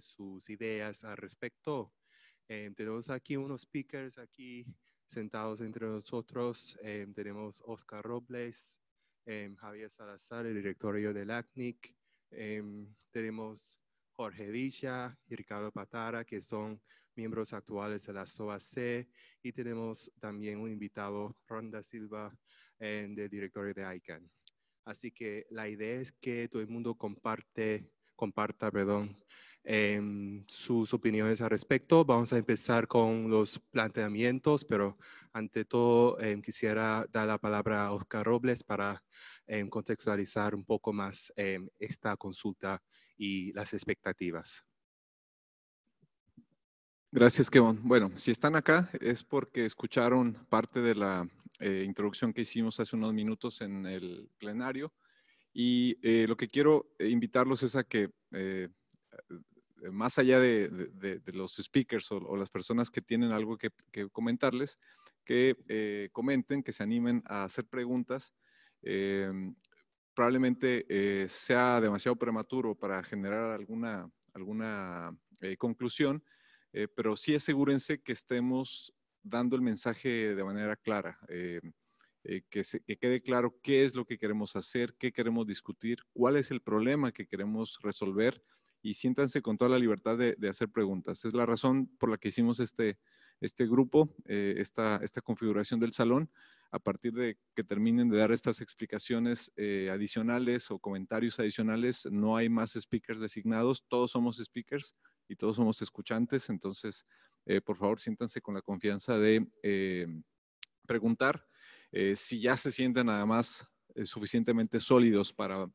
sus ideas al respecto. Eh, tenemos aquí unos speakers aquí sentados entre nosotros. Eh, tenemos Oscar Robles, eh, Javier Salazar, el directorio del ACNIC. tenemos Jorge Villa y Ricardo Patara, que son miembros actuales de la SOAC. Y tenemos también un invitado, Ronda Silva, del directorio de ICANN. Así que la idea es que todo el mundo comparte, comparta perdón, Em, sus opiniones al respecto. Vamos a empezar con los planteamientos, pero ante todo em, quisiera dar la palabra a Oscar Robles para em, contextualizar un poco más esta consulta y las expectativas. Gracias, Kevon. Bueno, si están acá es porque escucharon parte de la eh, introducción que hicimos hace unos minutos en el plenario. Y eh, lo que quiero invitarlos es a que eh, eh, más allá de, los speakers o, las personas que tienen algo que, comentarles, que eh, comenten, que se animen a hacer preguntas. Em, probablemente eh, sea demasiado prematuro para generar alguna, alguna conclusión, pero sí asegúrense que estemos dando el mensaje de manera clara. que, quede claro qué es lo que queremos hacer, qué queremos discutir, cuál es el problema que queremos resolver y siéntanse con toda la libertad de, hacer preguntas. Es la razón por la que hicimos este, este grupo, eh, esta, configuración del salón, a partir de que terminen de dar estas explicaciones eh, adicionales o comentarios adicionales, no hay más speakers designados, todos somos speakers y todos somos escuchantes, entonces eh, por favor siéntanse con la confianza de preguntar. si ya se sienten más... Eh, suficientemente sólidos para,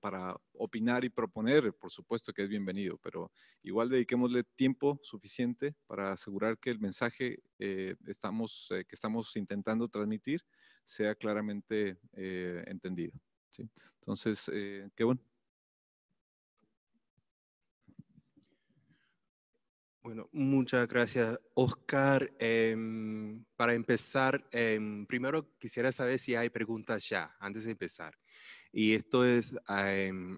opinar y proponer, por supuesto que es bienvenido, pero igual dediquémosle tiempo suficiente para asegurar que el mensaje eh, estamos, eh, que estamos intentando transmitir sea claramente entendido. Entonces, qué bueno. Bueno, muchas gracias, Oscar. Em, para empezar, em, primero quisiera saber si hay preguntas ya, antes de empezar. Y esto es em,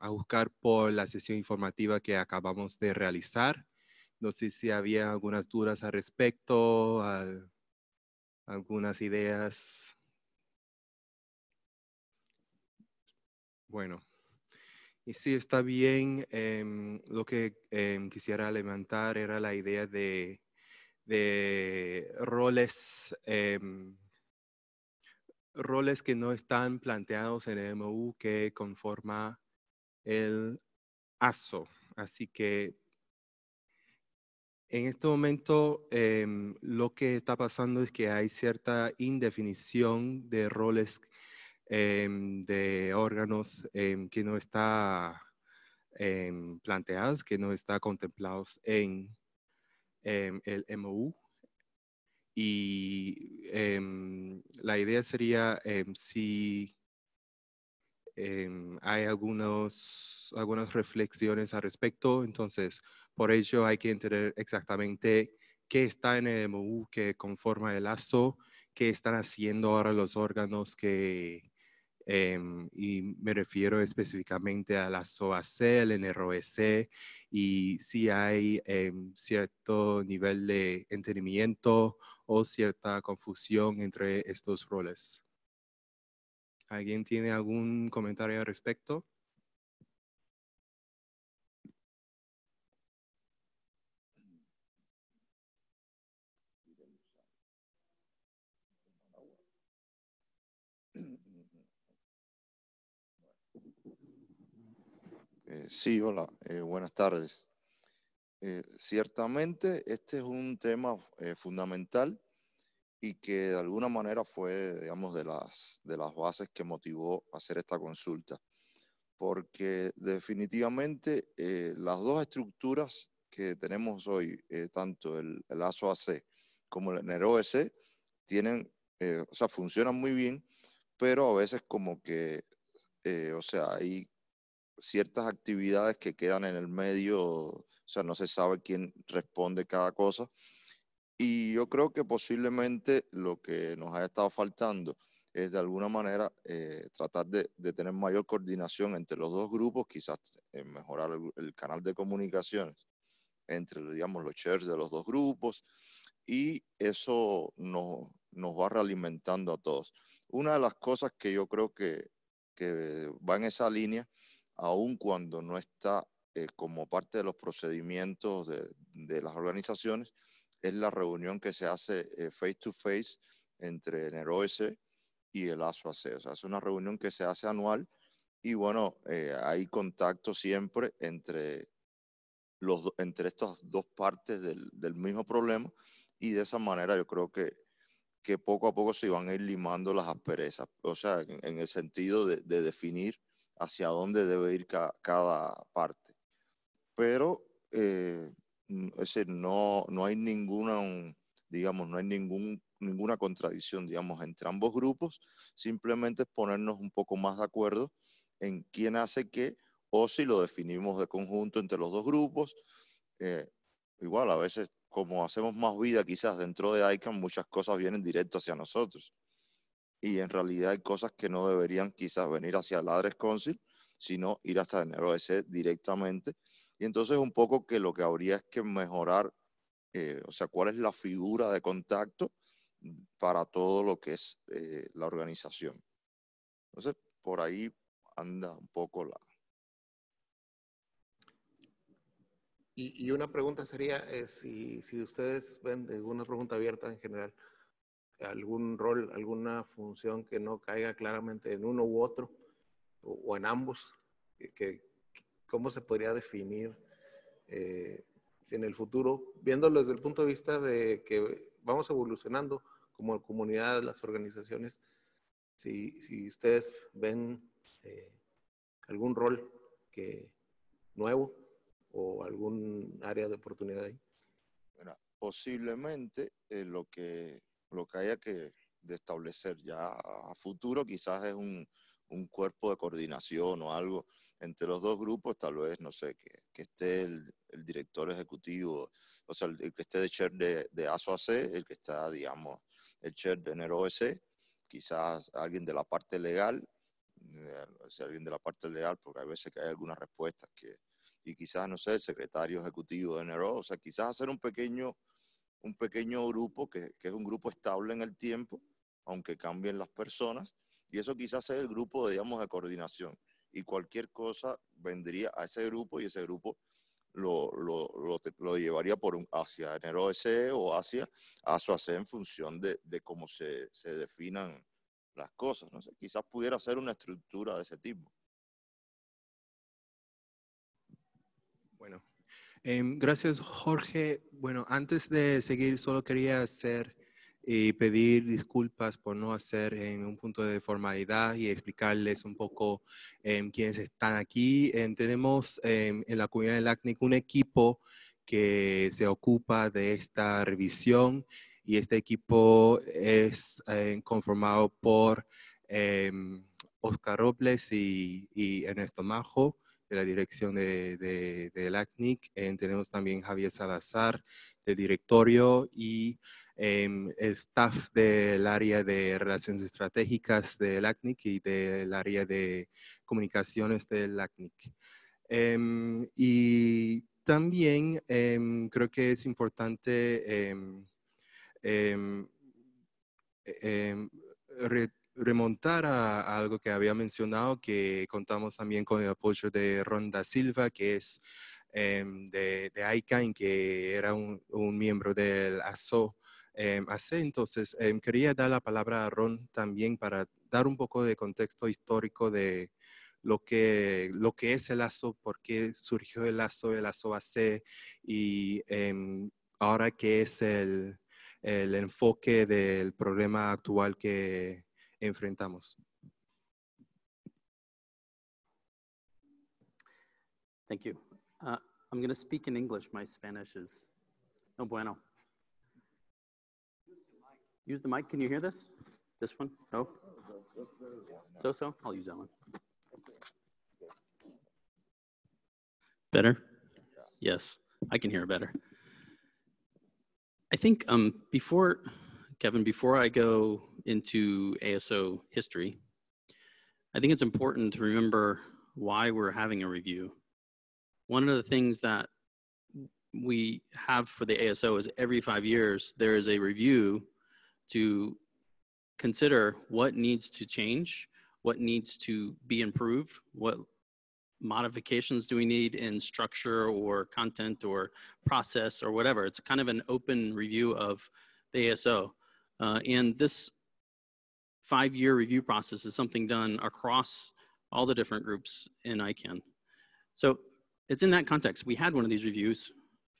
a buscar por la sesión informativa que acabamos de realizar. No sé si había algunas dudas al respecto, algunas ideas. Bueno, y sí, está bien. Em, lo que em, quisiera levantar era la idea de, roles, em, roles que no están planteados en el MOU que conforma el ASO. Así que en este momento lo que está pasando es que hay cierta indefinición de roles Em, de órganos em, que no está em, planteados, que no está contemplados en el MOU. Y la idea sería si hay algunos, algunas reflexiones al respecto, entonces por ello hay que entender exactamente qué está en el MOU que conforma el lazo, qué están haciendo ahora los órganos que, Em, y me refiero específicamente a la SOAC, el NROEC, y si hay em, cierto nivel de entendimiento o cierta confusión entre estos roles. ¿Alguien tiene algún comentario al respecto? Eh, sí, hola, eh, buenas tardes. Eh, ciertamente este es un tema fundamental y que de alguna manera fue, digamos, de las, de las bases que motivó hacer esta consulta, porque definitivamente las dos estructuras que tenemos hoy, tanto el, el ASOAC como el NEROEC, tienen, o sea, funcionan muy bien, pero a veces como que, o sea, hay ciertas actividades que quedan en el medio, o sea, no se sabe quién responde cada cosa. Y yo creo que posiblemente lo que nos ha estado faltando es de alguna manera eh, tratar de, tener mayor coordinación entre los dos grupos, quizás eh, mejorar el, canal de comunicaciones entre, digamos, los chairs de los dos grupos y eso nos, nos va realimentando a todos. Una de las cosas que yo creo que va en esa línea aun cuando no está eh, como parte de los procedimientos de, las organizaciones, es la reunión que se hace eh, face to face entre el y el ASOAC. O sea, es una reunión que se hace anual y bueno, eh, hay contacto siempre entre, los, entre estas dos partes del, mismo problema y de esa manera yo creo que, que poco a poco se van a ir limando las asperezas, o sea, en, el sentido de definir hacia dónde debe ir cada parte. Pero eh, es decir, no, hay ninguna, digamos, no hay ninguna contradicción, digamos, entre ambos grupos, simplemente es ponernos un poco más de acuerdo en quién hace qué o si lo definimos de conjunto entre los dos grupos. Eh, igual, a veces, como hacemos más vida quizás dentro de ICANN, muchas cosas vienen directo hacia nosotros y en realidad hay cosas que no deberían quizás venir hacia el Adres Council, sino ir hasta el NROC directamente. Y entonces un poco que lo que habría es que mejorar, eh, o sea, cuál es la figura de contacto para todo lo que es eh, la organización. Entonces, por ahí anda un poco la... Y, una pregunta sería eh, si, si, ustedes ven, alguna pregunta abierta en general, algún rol, alguna función que no caiga claramente en uno u otro o, en ambos? Eh, que, ¿Cómo se podría definir eh, si en el futuro, viéndolo desde el punto de vista de que vamos evolucionando como comunidad, las organizaciones, si, si ustedes ven eh, algún rol que nuevo o algún área de oportunidad ahí? posiblemente lo que lo que haya que establecer ya a futuro quizás es un, cuerpo de coordinación o algo entre los dos grupos, tal vez, no sé, que, que esté el, director ejecutivo, o sea, el, que esté de chair de, de ASOAC, el que está, digamos, el chair de NEROS, quizás alguien de la parte legal, eh, alguien de la parte legal, porque hay veces que hay algunas respuestas que, y quizás, no sé, el secretario ejecutivo de NERO, o sea, quizás hacer un pequeño un pequeño grupo que, es un grupo estable en el tiempo, aunque cambien las personas, y eso quizás es el grupo, digamos, de coordinación. Y cualquier cosa vendría a ese grupo y ese grupo lo, lo, lo, llevaría por un, hacia ese o hacia ASOAC en función de, cómo se, definan las cosas. ¿no? quizás pudiera ser una estructura de ese tipo. Em, gracias, Jorge. Bueno, antes de seguir, solo quería hacer y eh, pedir disculpas por no hacer en un punto de formalidad y explicarles un poco em, quiénes están aquí. Em, tenemos en la comunidad del ACNIC un equipo que se ocupa de esta revisión y este equipo es eh, conformado por Oscar Robles y Ernesto Majo de la dirección de, de, eh, tenemos también Javier Salazar del directorio y el em, staff del área de relaciones estratégicas del ACNIC y del área de comunicaciones del ACNIC. Em, y también em, creo que es importante e, remontar a, algo que había mencionado, que contamos también con el apoyo de Ronda Silva, que es em, de, de ICANN, que era un, miembro del ASO. Eh, em, entonces, em, quería dar la palabra a Ron también para dar un poco de contexto histórico de lo que, lo que es el ASO, por qué surgió el ASO, el ASO AC y ahora qué es el, el enfoque del problema actual que, enfrentamos. Thank you. Uh, I'm going to speak in English. My Spanish is no bueno. Use the mic. Can you hear this? This one? No? So so? I'll use that one. Better? Yes, I can hear better. I think um, before, Kevin, before I go into ASO history, I think it's important to remember why we're having a review. One of the things that we have for the ASO is every five years there is a review to consider what needs to change, what needs to be improved, what modifications do we need in structure or content or process or whatever. It's kind of an open review of the ASO. Uh, and this five-year review process is something done across all the different groups in ICANN. So it's in that context. We had one of these reviews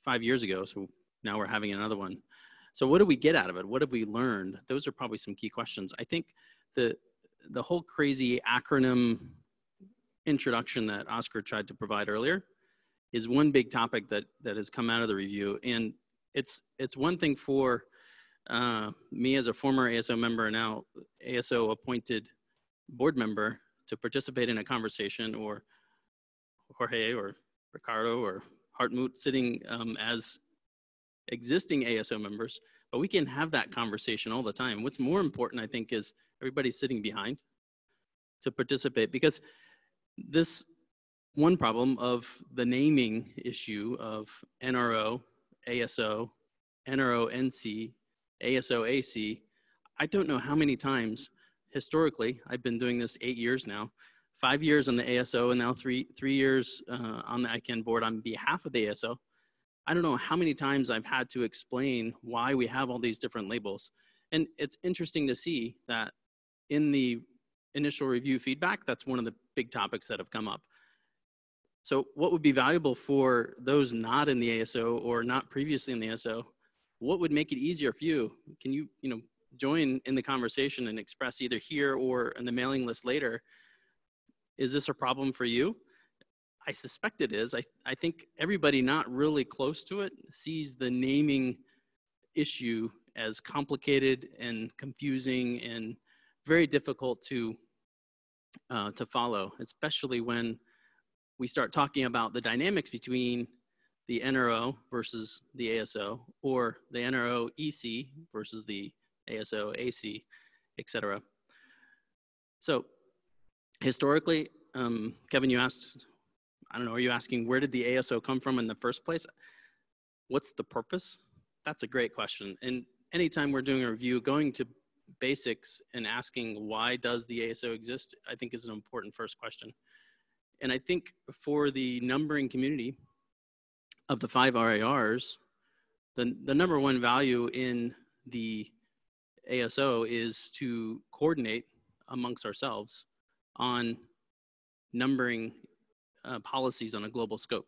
five years ago, so now we're having another one. So what do we get out of it? What have we learned? Those are probably some key questions. I think the the whole crazy acronym introduction that Oscar tried to provide earlier is one big topic that that has come out of the review, and it's it's one thing for uh, me as a former ASO member now ASO appointed board member to participate in a conversation or Jorge or Ricardo or Hartmut sitting um, as existing ASO members, but we can have that conversation all the time. What's more important, I think, is everybody sitting behind to participate because this one problem of the naming issue of NRO, ASO, NRO NC, ASOAC, I don't know how many times historically, I've been doing this eight years now, five years on the ASO and now three, three years uh, on the ICANN board on behalf of the ASO. I don't know how many times I've had to explain why we have all these different labels. And it's interesting to see that in the initial review feedback, that's one of the big topics that have come up. So what would be valuable for those not in the ASO or not previously in the ASO what would make it easier for you? Can you, you know, join in the conversation and express either here or in the mailing list later? Is this a problem for you? I suspect it is. I, I think everybody not really close to it sees the naming issue as complicated and confusing and very difficult to uh, to follow, especially when we start talking about the dynamics between the NRO versus the ASO, or the NRO EC versus the ASO AC, etc. So historically, um, Kevin, you asked, I don't know, are you asking where did the ASO come from in the first place? What's the purpose? That's a great question. And anytime we're doing a review, going to basics and asking why does the ASO exist, I think is an important first question. And I think for the numbering community, of the five RARs, the, the number one value in the ASO is to coordinate amongst ourselves on numbering uh, policies on a global scope.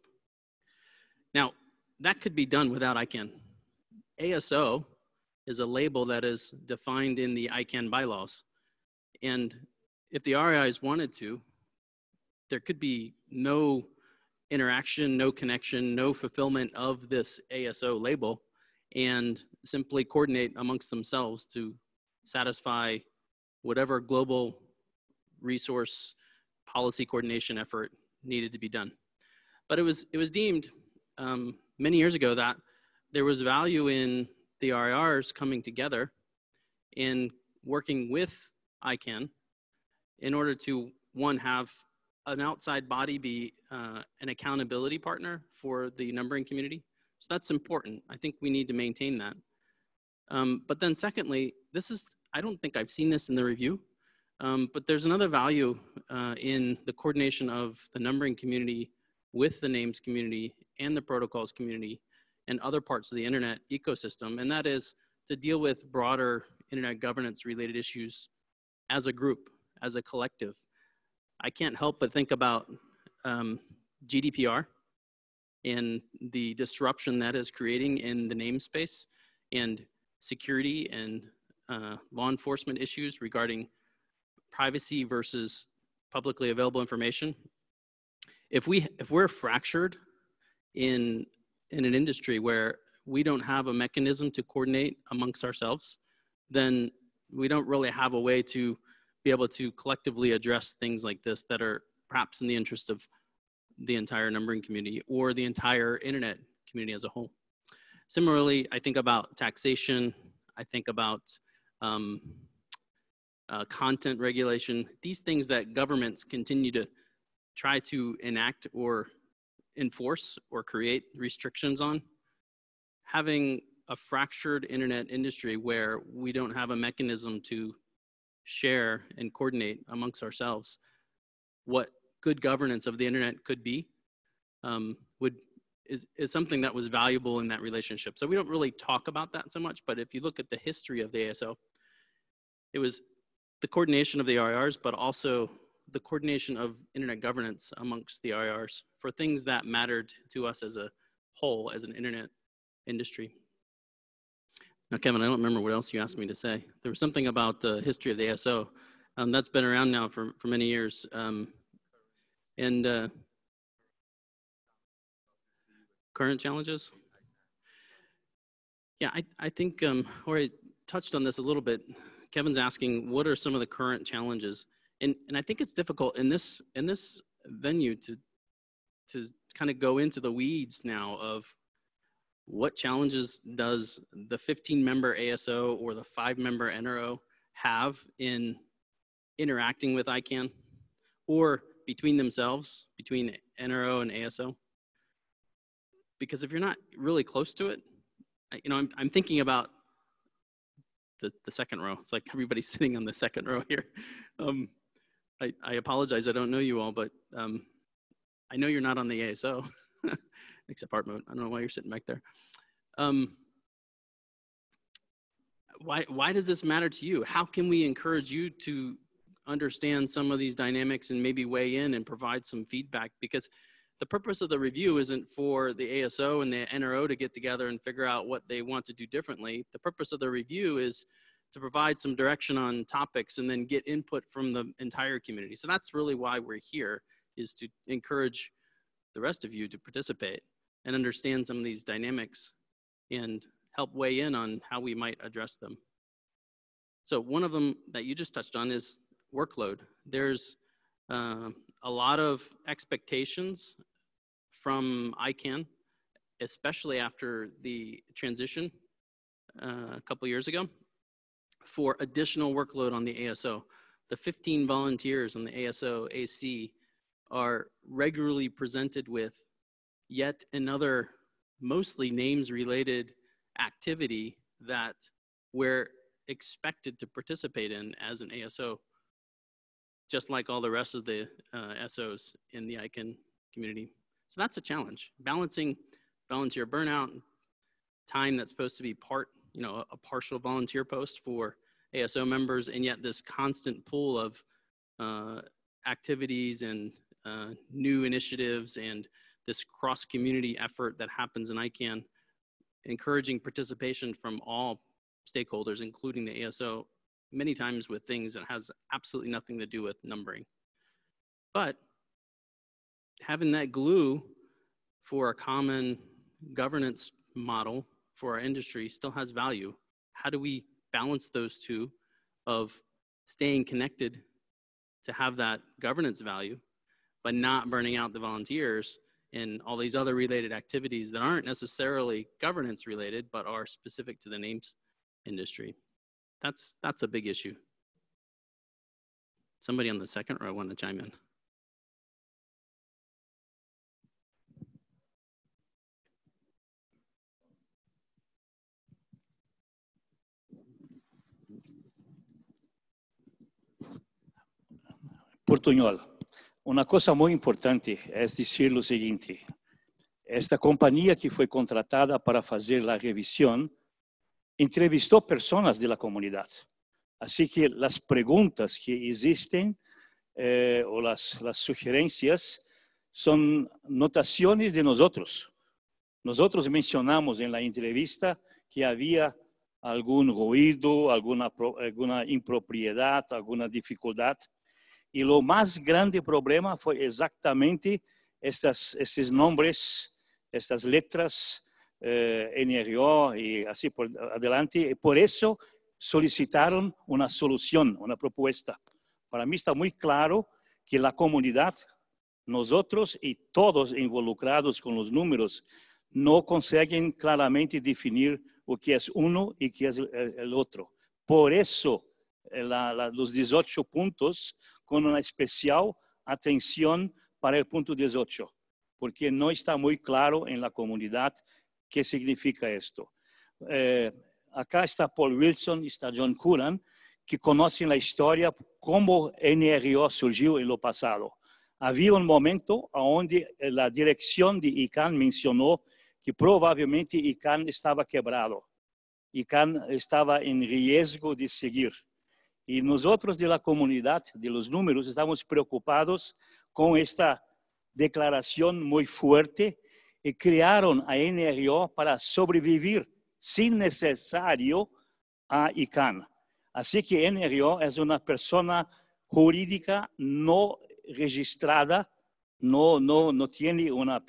Now, that could be done without ICANN. ASO is a label that is defined in the ICANN bylaws. And if the REIs wanted to, there could be no interaction, no connection, no fulfillment of this ASO label, and simply coordinate amongst themselves to satisfy whatever global resource policy coordination effort needed to be done. But it was, it was deemed um, many years ago that there was value in the RIRs coming together in working with ICANN in order to, one, have an outside body be uh, an accountability partner for the numbering community. So that's important. I think we need to maintain that. Um, but then secondly, this is, I don't think I've seen this in the review, um, but there's another value uh, in the coordination of the numbering community with the names community and the protocols community and other parts of the internet ecosystem. And that is to deal with broader internet governance related issues as a group, as a collective. I can't help but think about um, GDPR and the disruption that is creating in the namespace and security and uh, law enforcement issues regarding privacy versus publicly available information. If, we, if we're fractured in, in an industry where we don't have a mechanism to coordinate amongst ourselves, then we don't really have a way to be able to collectively address things like this that are perhaps in the interest of the entire numbering community or the entire internet community as a whole. Similarly, I think about taxation, I think about um, uh, content regulation, these things that governments continue to try to enact or enforce or create restrictions on. Having a fractured internet industry where we don't have a mechanism to share and coordinate amongst ourselves what good governance of the internet could be um, would is, is something that was valuable in that relationship. So we don't really talk about that so much, but if you look at the history of the ASO, it was the coordination of the RIRs, but also the coordination of internet governance amongst the RIRs for things that mattered to us as a whole, as an internet industry. Now, Kevin, I don't remember what else you asked me to say. There was something about the history of the ASO. Um, that's been around now for, for many years. Um, and uh, current challenges? Yeah, I, I think um, I touched on this a little bit. Kevin's asking, what are some of the current challenges? And, and I think it's difficult in this, in this venue to, to kind of go into the weeds now of what challenges does the 15 member ASO or the five member NRO have in interacting with ICANN or between themselves, between NRO and ASO? Because if you're not really close to it, you know, I'm, I'm thinking about the, the second row. It's like everybody's sitting on the second row here. Um, I, I apologize, I don't know you all, but um, I know you're not on the ASO. except art mode. I don't know why you're sitting back there. Um, why, why does this matter to you? How can we encourage you to understand some of these dynamics and maybe weigh in and provide some feedback? Because the purpose of the review isn't for the ASO and the NRO to get together and figure out what they want to do differently. The purpose of the review is to provide some direction on topics and then get input from the entire community. So that's really why we're here is to encourage the rest of you to participate and understand some of these dynamics and help weigh in on how we might address them. So one of them that you just touched on is workload. There's uh, a lot of expectations from ICANN, especially after the transition uh, a couple years ago, for additional workload on the ASO. The 15 volunteers on the ASO AC are regularly presented with yet another mostly names related activity that we're expected to participate in as an ASO, just like all the rest of the uh, SOs in the ICANN community. So that's a challenge, balancing volunteer burnout, time that's supposed to be part, you know, a partial volunteer post for ASO members, and yet this constant pool of uh, activities and uh, new initiatives and this cross community effort that happens in ICANN, encouraging participation from all stakeholders, including the ASO, many times with things that has absolutely nothing to do with numbering. But having that glue for a common governance model for our industry still has value. How do we balance those two of staying connected to have that governance value, but not burning out the volunteers in all these other related activities that aren't necessarily governance related but are specific to the names industry. That's that's a big issue. Somebody on the second row want to chime in. Portuñol. Una cosa muy importante es decir lo siguiente. Esta compañía que fue contratada para hacer la revisión entrevistó personas de la comunidad. Así que las preguntas que existen eh, o las, sugerencias son notaciones de nosotros. Nosotros mencionamos en la entrevista que había algún ruido, alguna, alguna impropiedad, alguna dificultad y lo más grande problema fue exactamente estos nombres, estas letras, eh, NRO y así por adelante. Y por eso solicitaron una solución, una propuesta. Para mí está muy claro que la comunidad, nosotros y todos involucrados con los números, no consiguen claramente definir lo que es uno y que es el otro. Por eso eh, los 18 puntos com uma especial atenção para o ponto 18, porque não está muito claro em la comunidade que significa isto. Eh, acá está Paul Wilson, está John Curran, que conhecem a história como NRO surgiu no passado. Havia um momento onde a direção de ICANN mencionou que provavelmente ICANN estava quebrado. ICANN estava em risco de seguir. Y nosotros de la comunidad, de los números, estamos preocupados con esta declaración muy fuerte y crearon a NRO para sobrevivir sin necesario a ICANN. Así que NRO es una persona jurídica no registrada, no, tiene una,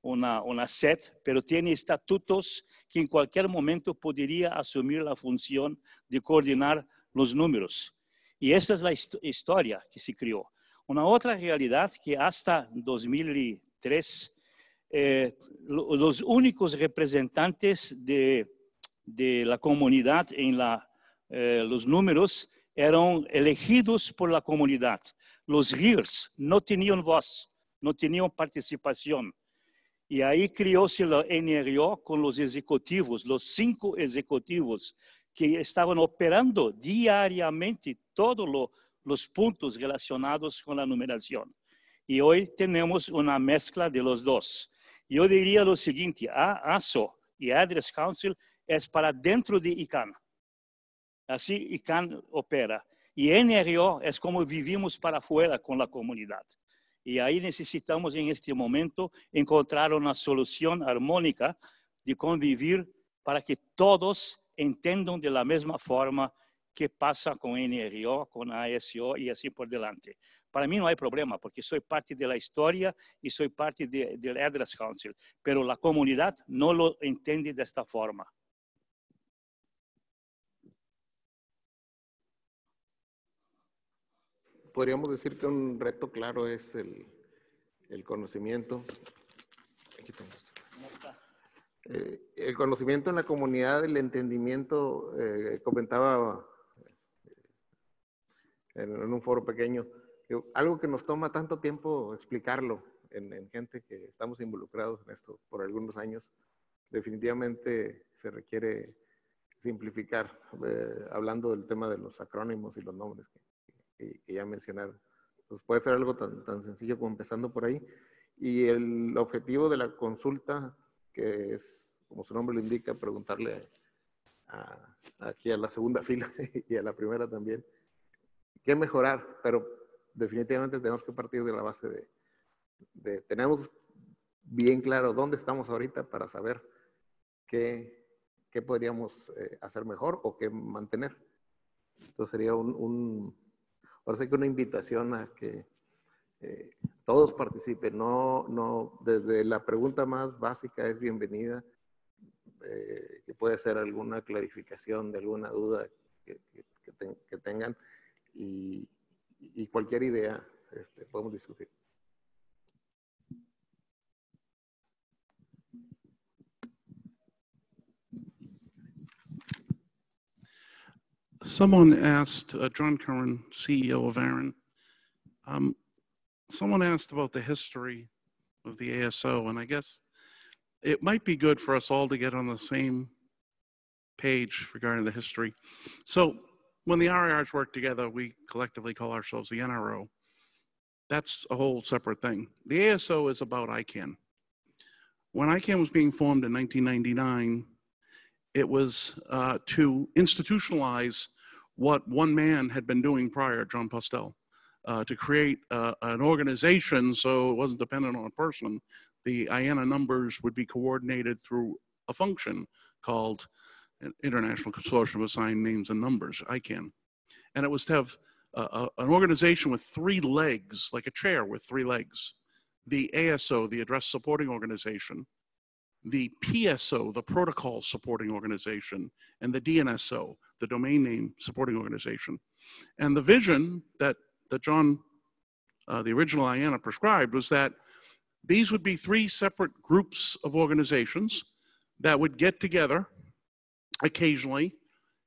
una, una SET, pero tiene estatutos que en cualquier momento podría asumir la función de coordinar los números. Y esa es la historia que se creó. Una otra realidad que hasta 2003 eh, los únicos representantes de, la comunidad en eh, los números eran elegidos por la comunidad. Los RIRS no tenían voz, no tenían participación. Y ahí creóse la NRO con los ejecutivos, los cinco ejecutivos que estaban operando diariamente todos los puntos relacionados con la numeración. Y hoy tenemos una mezcla de los dos. Yo diría lo siguiente, ASO y Address Council es para dentro de ICANN. Así ICANN opera. Y NRO es como vivimos para afuera con la comunidad. Y ahí necesitamos en este momento encontrar una solución armónica de convivir para que todos entendam de la misma forma que pasa con NRO, con ASO y así por delante. Para mí no hay problema, porque soy parte de la historia y soy parte del Address Council, pero la comunidad no lo entiende de esta forma. Podríamos decir que un reto claro es el, el conocimiento. Aquí estamos. Eh, el conocimiento en la comunidad, el entendimiento, eh, comentaba eh, en, un foro pequeño, algo que nos toma tanto tiempo explicarlo en, gente que estamos involucrados en esto por algunos años, definitivamente se requiere simplificar, hablando del tema de los acrónimos y los nombres que, ya mencionaron. Pues puede ser algo tan, tan sencillo como empezando por ahí. Y el objetivo de la consulta que es, como su nombre lo indica, preguntarle aquí a la segunda fila y a la primera también, qué mejorar, pero definitivamente tenemos que partir de la base de, tenemos bien claro dónde estamos ahorita para saber qué, qué podríamos eh, hacer mejor o qué mantener. Entonces sería un, ahora sí que una invitación a que eh, todos participen, no, no, desde la pregunta más básica es bienvenida, eh, que puede ser alguna clarificación de alguna duda que, que, tengan y, cualquier idea este, podemos discutir. Someone asked, uh, John Curran, CEO of Aaron, um, someone asked about the history of the ASO, and I guess it might be good for us all to get on the same page regarding the history. So when the RIRs work together, we collectively call ourselves the NRO. That's a whole separate thing. The ASO is about ICANN. When ICANN was being formed in 1999, it was uh, to institutionalize what one man had been doing prior, John Postel uh, to create uh, an organization so it wasn't dependent on a person. The IANA numbers would be coordinated through a function called International Consortium of Assigned Names and Numbers, ICANN. And it was to have uh, a, an organization with three legs, like a chair with three legs. The ASO, the Address Supporting Organization, the PSO, the Protocol Supporting Organization, and the DNSO, the Domain Name Supporting Organization. And the vision that that John, uh, the original IANA, prescribed was that these would be three separate groups of organizations that would get together occasionally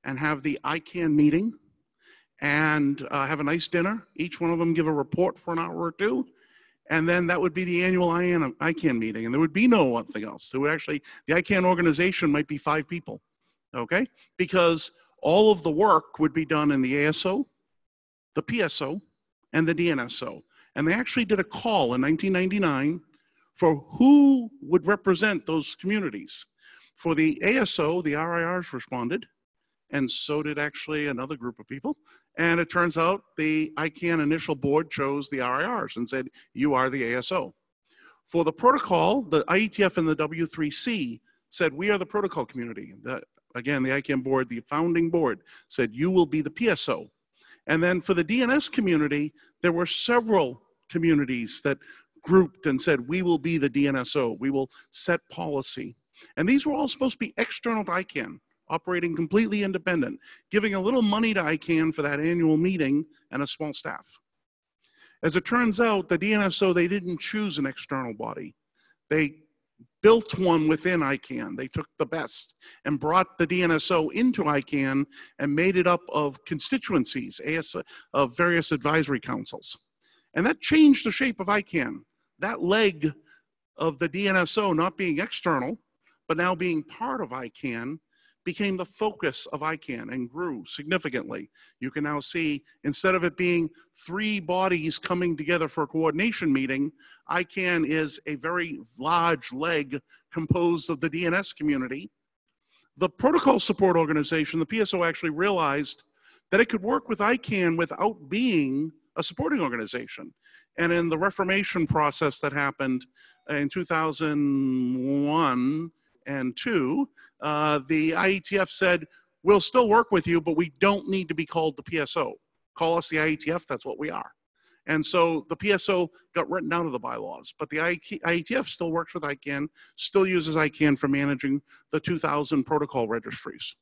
and have the ICANN meeting and uh, have a nice dinner. Each one of them give a report for an hour or two. And then that would be the annual ICANN meeting. And there would be no one thing else. There would actually, the ICANN organization might be five people, okay? Because all of the work would be done in the ASO, the PSO, and the DNSO. And they actually did a call in 1999 for who would represent those communities. For the ASO, the RIRs responded, and so did actually another group of people. And it turns out the ICANN initial board chose the RIRs and said, you are the ASO. For the protocol, the IETF and the W3C said, we are the protocol community. The, again, the ICANN board, the founding board, said, you will be the PSO. And then for the DNS community, there were several communities that grouped and said, we will be the DNSO, we will set policy. And these were all supposed to be external to ICANN, operating completely independent, giving a little money to ICANN for that annual meeting and a small staff. As it turns out, the DNSO, they didn't choose an external body. They built one within ICANN. They took the best and brought the DNSO into ICANN and made it up of constituencies, AS, uh, of various advisory councils. And that changed the shape of ICANN. That leg of the DNSO not being external, but now being part of ICANN became the focus of ICANN and grew significantly. You can now see, instead of it being three bodies coming together for a coordination meeting, ICANN is a very large leg composed of the DNS community. The protocol support organization, the PSO, actually realized that it could work with ICANN without being a supporting organization. And in the Reformation process that happened in 2001, and two, uh, the IETF said, we'll still work with you, but we don't need to be called the PSO. Call us the IETF, that's what we are. And so the PSO got written out of the bylaws, but the IETF still works with ICANN, still uses ICANN for managing the 2000 protocol registries.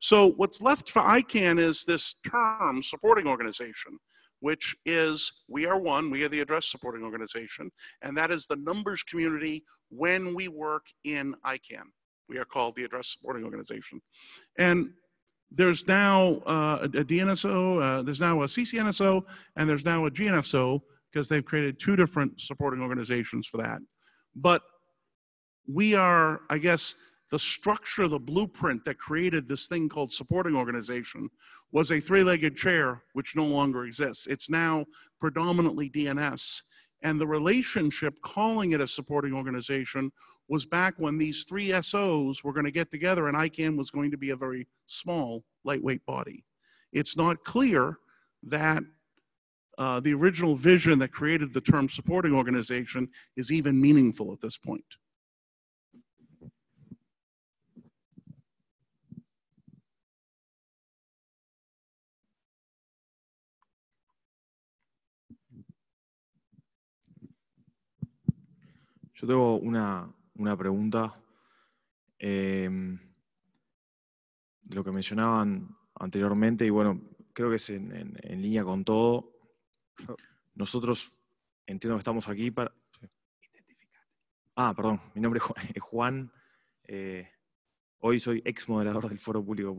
So what's left for ICANN is this term, supporting organization which is we are one, we are the address supporting organization, and that is the numbers community when we work in ICANN. We are called the address supporting organization. And there's now uh, a DNSO, uh, there's now a CCNSO, and there's now a GNSO because they've created two different supporting organizations for that. But we are, I guess, the structure, the blueprint that created this thing called supporting organization was a three-legged chair, which no longer exists. It's now predominantly DNS. And the relationship calling it a supporting organization was back when these three SOs were going to get together and ICANN was going to be a very small, lightweight body. It's not clear that uh, the original vision that created the term supporting organization is even meaningful at this point. Yo tengo una, una pregunta. de em, lo que mencionaban anteriormente, y bueno, creo que es en, línea con todo. Nosotros entiendo que estamos aquí para. Ah, perdón, mi nombre es Juan. Eh, hoy soy ex moderador del Foro Público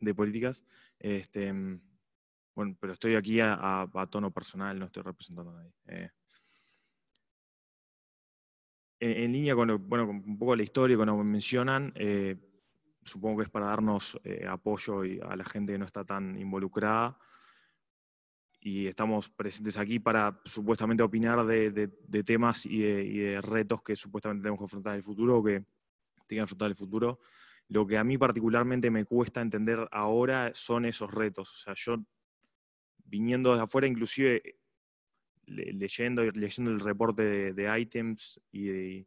de Políticas. Este, em, bueno, pero estoy aquí a, a, tono personal, no estoy representando a nadie. Eh, en, línea con, bueno, un poco la historia, con lo mencionan, eh, supongo que es para darnos eh, apoyo a la gente que no está tan involucrada. Y estamos presentes aquí para supuestamente opinar de, temas y de, retos que supuestamente tenemos que enfrentar en el futuro o que tienen que enfrentar el futuro. Lo que a mí particularmente me cuesta entender ahora son esos retos. O sea, yo viniendo desde afuera, inclusive leyendo, leyendo el reporte de, items y,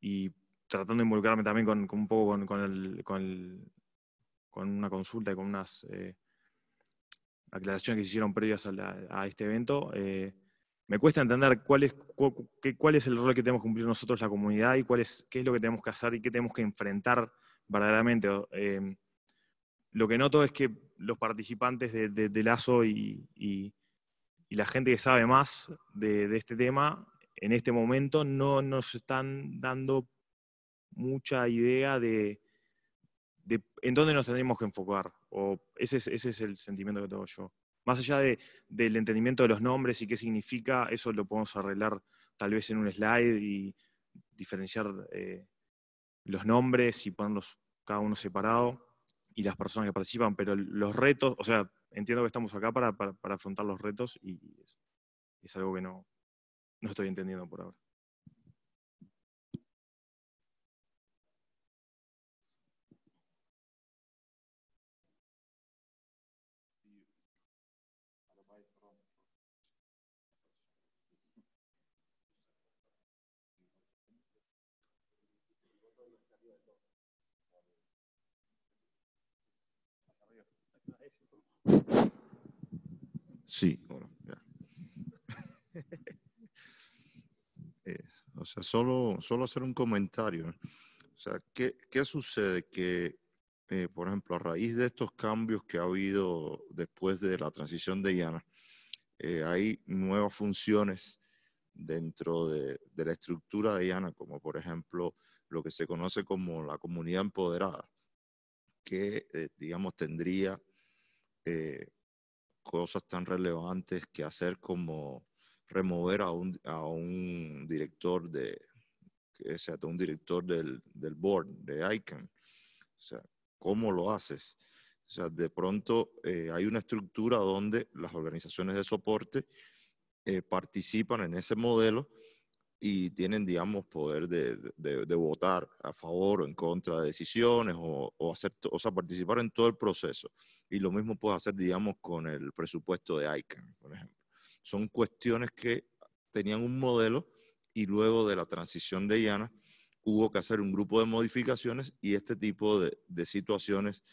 y tratando de involucrarme también con, un poco con, una consulta y con unas eh, aclaraciones que se hicieron previas a, este evento, eh, me cuesta entender cuál es, es el rol que tenemos que cumplir nosotros, la comunidad, y cuál es, qué es lo que tenemos que hacer y qué tenemos que enfrentar verdaderamente. Eh, lo que noto es que los participantes de, de, Lazo y, y la gente que sabe más de, este tema en este momento no nos están dando mucha idea de, en dónde nos tendríamos que enfocar. O ese es, el sentimiento que tengo yo. Más allá de, del entendimiento de los nombres y qué significa, eso lo podemos arreglar tal vez en un slide y diferenciar eh, los nombres y ponerlos cada uno separado y las personas que participan, pero los retos, o sea, entiendo que estamos acá para, para, afrontar los retos y es, es algo que no, no estoy entendiendo por ahora. Sí. Eh, o sea, solo, solo hacer un comentario. O sea, ¿qué, qué sucede? Que, eh, por ejemplo, a raíz de estos cambios que ha habido después de la transición de IANA eh, hay nuevas funciones dentro de, de la estructura de IANA, como por ejemplo lo que se conoce como la comunidad empoderada, que, digamos, tendría eh, cosas tan relevantes que hacer como remover a un, a un director de sea un director del, del board de ICANN. O sea, ¿cómo lo haces? O sea, de pronto eh, hay una estructura donde las organizaciones de soporte eh, participan en ese modelo y tienen, digamos, poder de, de, de, votar a favor o en contra de decisiones o, o, hacer, o sea, participar en todo el proceso. Y lo mismo puedo hacer, digamos, con el presupuesto de ICANN, por ejemplo. Son cuestiones que tenían un modelo y luego de la transición de IANA hubo que hacer un grupo de modificaciones y este tipo de, de situaciones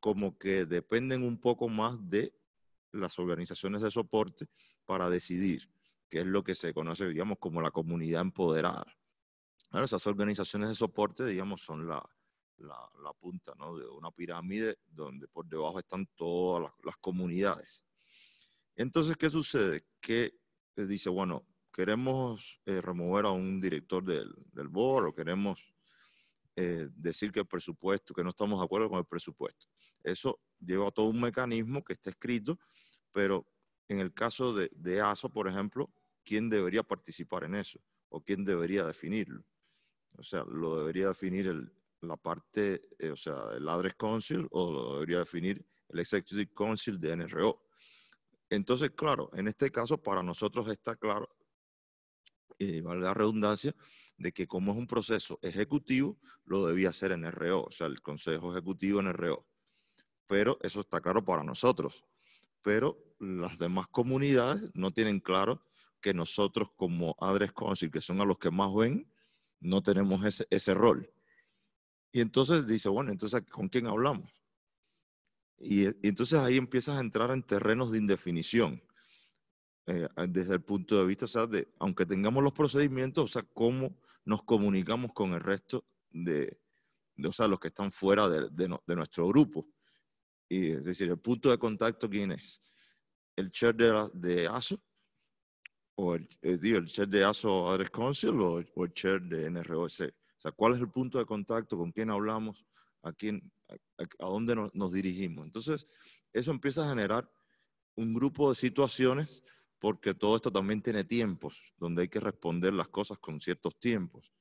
como que dependen un poco más de las organizaciones de soporte para decidir, que es lo que se conoce, digamos, como la comunidad empoderada. Ahora, esas organizaciones de soporte, digamos, son las la, punta ¿no? de una pirámide donde por debajo están todas las, comunidades. Entonces, ¿qué sucede? Que pues, dice, bueno, queremos eh, remover a un director del, del o queremos eh, decir que el presupuesto, que no estamos de acuerdo con el presupuesto. Eso lleva a todo un mecanismo que está escrito, pero en el caso de, de ASO, por ejemplo, ¿quién debería participar en eso? ¿O quién debería definirlo? O sea, lo debería definir el, la parte, eh, o sea, el Address Council o lo debería definir el Executive Council de NRO. Entonces, claro, en este caso para nosotros está claro, y eh, vale la redundancia, de que como es un proceso ejecutivo, lo debía hacer en o sea, el Consejo Ejecutivo NRO. Pero eso está claro para nosotros. Pero las demás comunidades no tienen claro que nosotros como Address Council, que son a los que más ven, no tenemos ese, ese rol. Y entonces dice, bueno, entonces ¿con quién hablamos? Eh, y, entonces ahí empiezas a entrar en terrenos de indefinición eh, desde el punto de vista, o sea, de, aunque tengamos los procedimientos, o sea, cómo nos comunicamos con el resto de, de o sea, los que están fuera de, nuestro grupo. Y, es decir, el punto de contacto, ¿quién es? ¿El chair de, ASO? ¿O el, el chair de ASO Address Council o, o el chair de NROC? O sea, ¿cuál es el punto de contacto? ¿Con quién hablamos? ¿A, quién, a, dónde nos, dirigimos? Entonces, eso empieza a generar un grupo de situaciones porque todo esto también tiene tiempos, donde hay que responder las cosas con ciertos tiempos.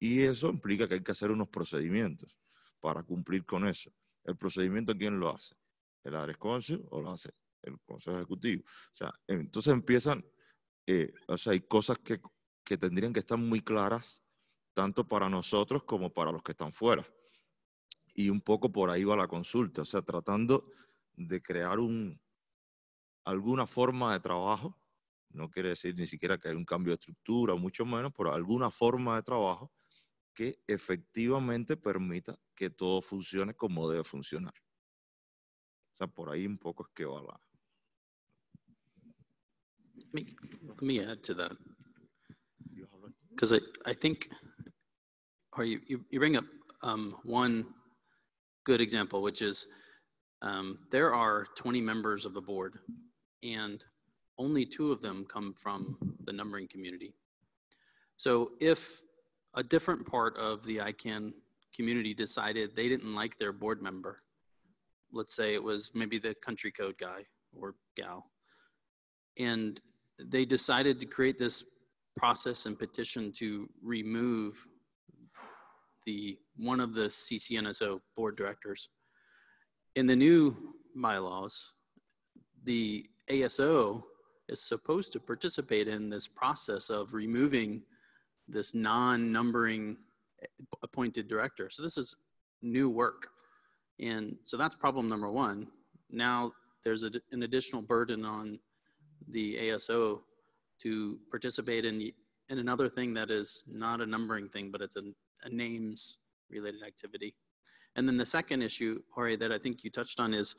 Y eso implica que hay que hacer unos procedimientos para cumplir con eso. El procedimiento, ¿quién lo hace? ¿El Ares Council o lo hace el Consejo Ejecutivo? O sea, entonces empiezan, eh, o sea, hay cosas que, que tendrían que estar muy claras tanto para nosotros como para los que están fuera. Y un poco por ahí va la consulta, o sea, tratando de crear un, alguna forma de trabajo, no quiere decir ni siquiera que hay un cambio de estructura, mucho menos, pero alguna forma de trabajo que efectivamente permita que todo funcione como debe funcionar. O sea, por ahí un poco es que va la... me, add to that. Because I think or you, you, you bring up um, one good example, which is um, there are 20 members of the board, and only two of them come from the numbering community. So if a different part of the ICANN community decided they didn't like their board member, let's say it was maybe the country code guy or gal, and they decided to create this process and petition to remove the one of the CCNSO board directors. In the new bylaws, the ASO is supposed to participate in this process of removing this non-numbering appointed director. So this is new work. And so that's problem number one. Now there's a, an additional burden on the ASO to participate in, in another thing that is not a numbering thing, but it's a names related activity. And then the second issue, Jorge, that I think you touched on is,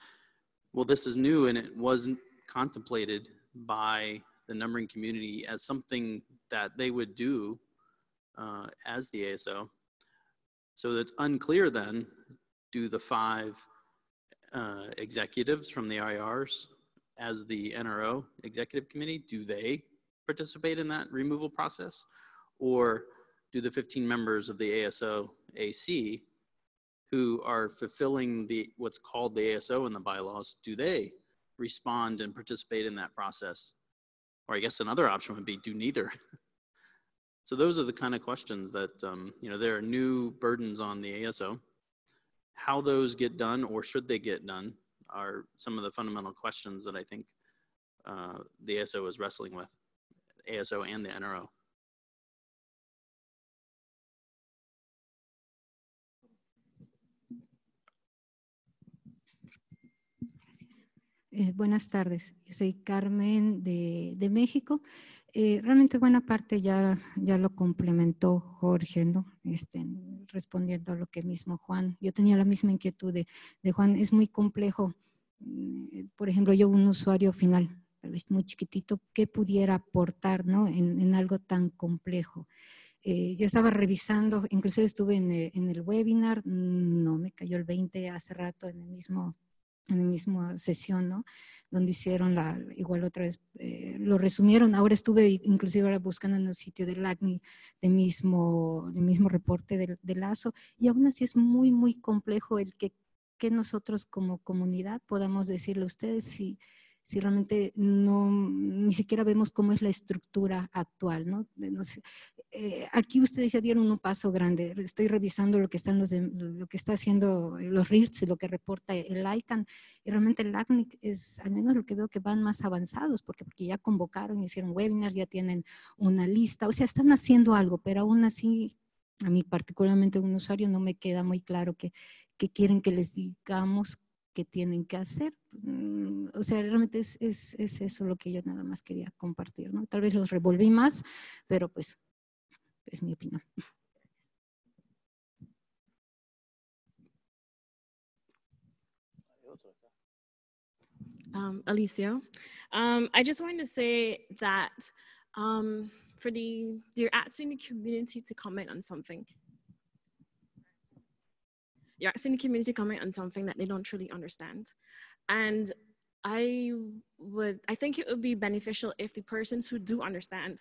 well, this is new and it wasn't contemplated by the numbering community as something that they would do uh, as the ASO. So it's unclear then, do the five uh, executives from the IRs as the NRO executive committee, do they participate in that removal process? Or do the 15 members of the ASO AC who are fulfilling the what's called the ASO in the bylaws, do they respond and participate in that process? Or I guess another option would be do neither. so those are the kind of questions that um, you know there are new burdens on the ASO. How those get done or should they get done are some of the fundamental questions that I think uh, the ASO is wrestling with, ASO and the NRO. Eh, buenas tardes, yo soy Carmen de, México. Eh, realmente buena parte ya, ya lo complementó Jorge, ¿no? Este, respondiendo a lo que mismo Juan, yo tenía la misma inquietud de, Juan, es muy complejo, mm, eh, por ejemplo, yo un usuario final, tal vez muy chiquitito, ¿qué pudiera aportar, ¿no? En, algo tan complejo. yo estaba revisando, incluso estuve en, en el webinar, no me cayó el 20 hace rato en el mismo en la misma sesión, ¿no? Donde hicieron la, igual otra vez, eh, lo resumieron. Ahora estuve inclusive ahora buscando en el sitio del ACNI el mismo, mismo reporte del, del ASO y aún así es muy, muy complejo el que, que nosotros como comunidad podamos decirle a ustedes si, si realmente no, ni siquiera vemos cómo es la estructura actual, ¿no? Eh, aquí ustedes ya dieron un paso grande. Estoy revisando lo que, están los lo que está haciendo eh, los RIRTS, lo que reporta el ICANN. Y realmente el ACNIC es, al menos lo que veo, que van más avanzados, porque, porque ya convocaron, hicieron webinars, ya tienen una lista. O sea, están haciendo algo, pero aún así, a mí particularmente un usuario no me queda muy claro que, quieren que les digamos que tienen que hacer. Mm, o sea, realmente es, es, es, eso lo que yo nada más quería compartir, ¿no? Tal vez los revolví más, pero pues Es mi opinión. Um, Alicia, um, I just wanted to say that um, for the you're asking the community to comment on something. You're asking the community to comment on something that they don't truly understand, and I would I think it would be beneficial if the persons who do understand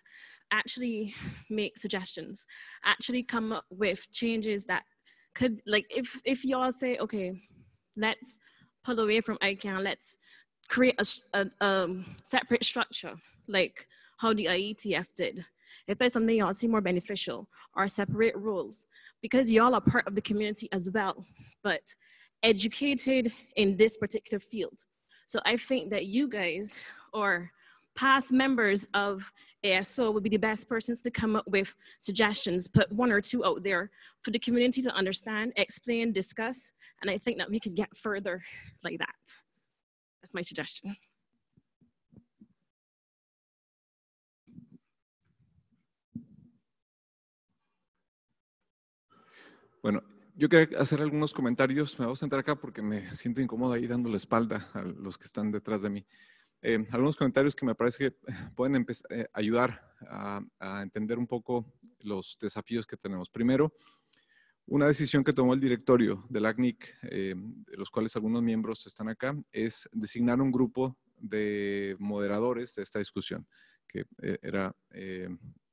actually make suggestions, actually come up with changes that could like if if y'all say okay, let's pull away from ICANN, let's create a, a um, separate structure like how the IETF did. If there's something y'all see more beneficial or separate rules, because y'all are part of the community as well, but educated in this particular field so I think that you guys or past members of ASO would be the best persons to come up with suggestions, put one or two out there for the community to understand, explain, discuss, and I think that we could get further like that. That's my suggestion. Bueno, yo quería hacer algunos comentarios. Me voy a sentar acá porque me siento incómodo ahí dando la espalda a los que están detrás de mí. Eh, algunos comentarios que me parece que pueden eh, ayudar a, entender un poco los desafíos que tenemos. Primero, una decisión que tomó el directorio del ACNIC, eh, de los cuales algunos miembros están acá, es designar un grupo de moderadores de esta discusión, que eh, era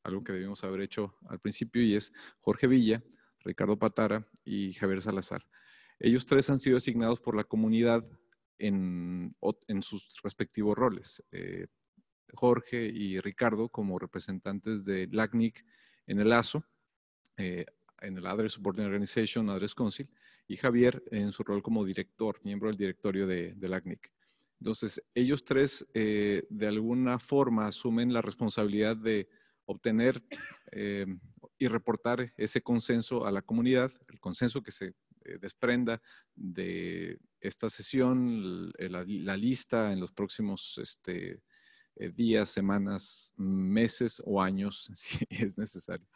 algo que debíamos haber hecho al principio y es Jorge Villa, Ricardo Patara y Javier Salazar. Ellos tres han sido asignados por la comunidad en, sus respectivos roles. Eh, Jorge y Ricardo como representantes de LACNIC en el ASO, eh, en el Address Supporting Organization, Address Council, y Javier en su rol como director, miembro del directorio de, de LACNIC. Entonces, ellos tres eh, de alguna forma asumen la responsabilidad de obtener y reportar ese consenso a la comunidad, el consenso que se eh, desprenda de esta sesión, la, lista en los próximos este, eh, días, semanas, meses o años, si es necesario,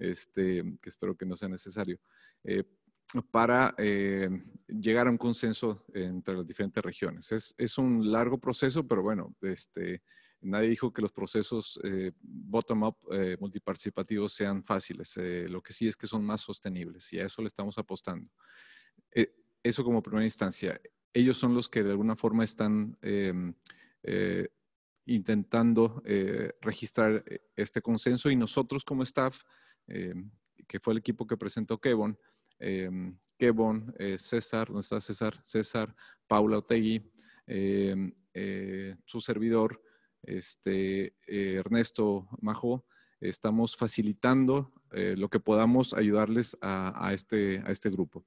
este, que espero que no sea necesario, eh, para llegar a un consenso entre las diferentes regiones. Es, es, un largo proceso, pero bueno, este, Nadie dijo que los procesos eh, bottom-up eh, multiparticipativos sean fáciles. Eh, lo que sí es que son más sostenibles y a eso le estamos apostando. eso como primera instancia. Ellos son los que de alguna forma están em, intentando registrar este consenso y nosotros como staff, em, que fue el equipo que presentó Kevon, em, Kevon, César, ¿dónde está César? César, Paula Otegui, su servidor, este, eh, Ernesto Majo, estamos facilitando eh, lo que podamos ayudarles este, a, este, grupo.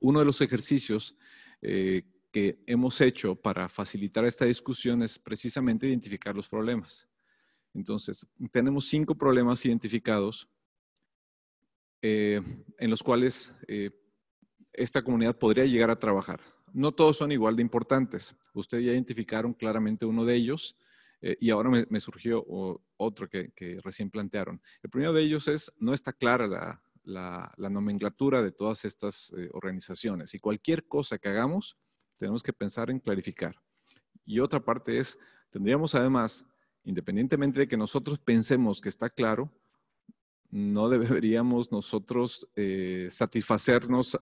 Uno de los ejercicios eh, que hemos hecho para facilitar esta discusión es precisamente identificar los problemas. Entonces, tenemos cinco problemas identificados en los cuales esta comunidad podría llegar a trabajar. No todos son igual de importantes. Ustedes ya identificaron claramente uno de ellos eh, y ahora me, surgió otro que, recién plantearon. El primero de ellos es, no está clara la, nomenclatura de todas estas eh, organizaciones y cualquier cosa que hagamos, tenemos que pensar en clarificar. Y otra parte es, tendríamos además, independientemente de que nosotros pensemos que está claro, no deberíamos nosotros eh, satisfacernos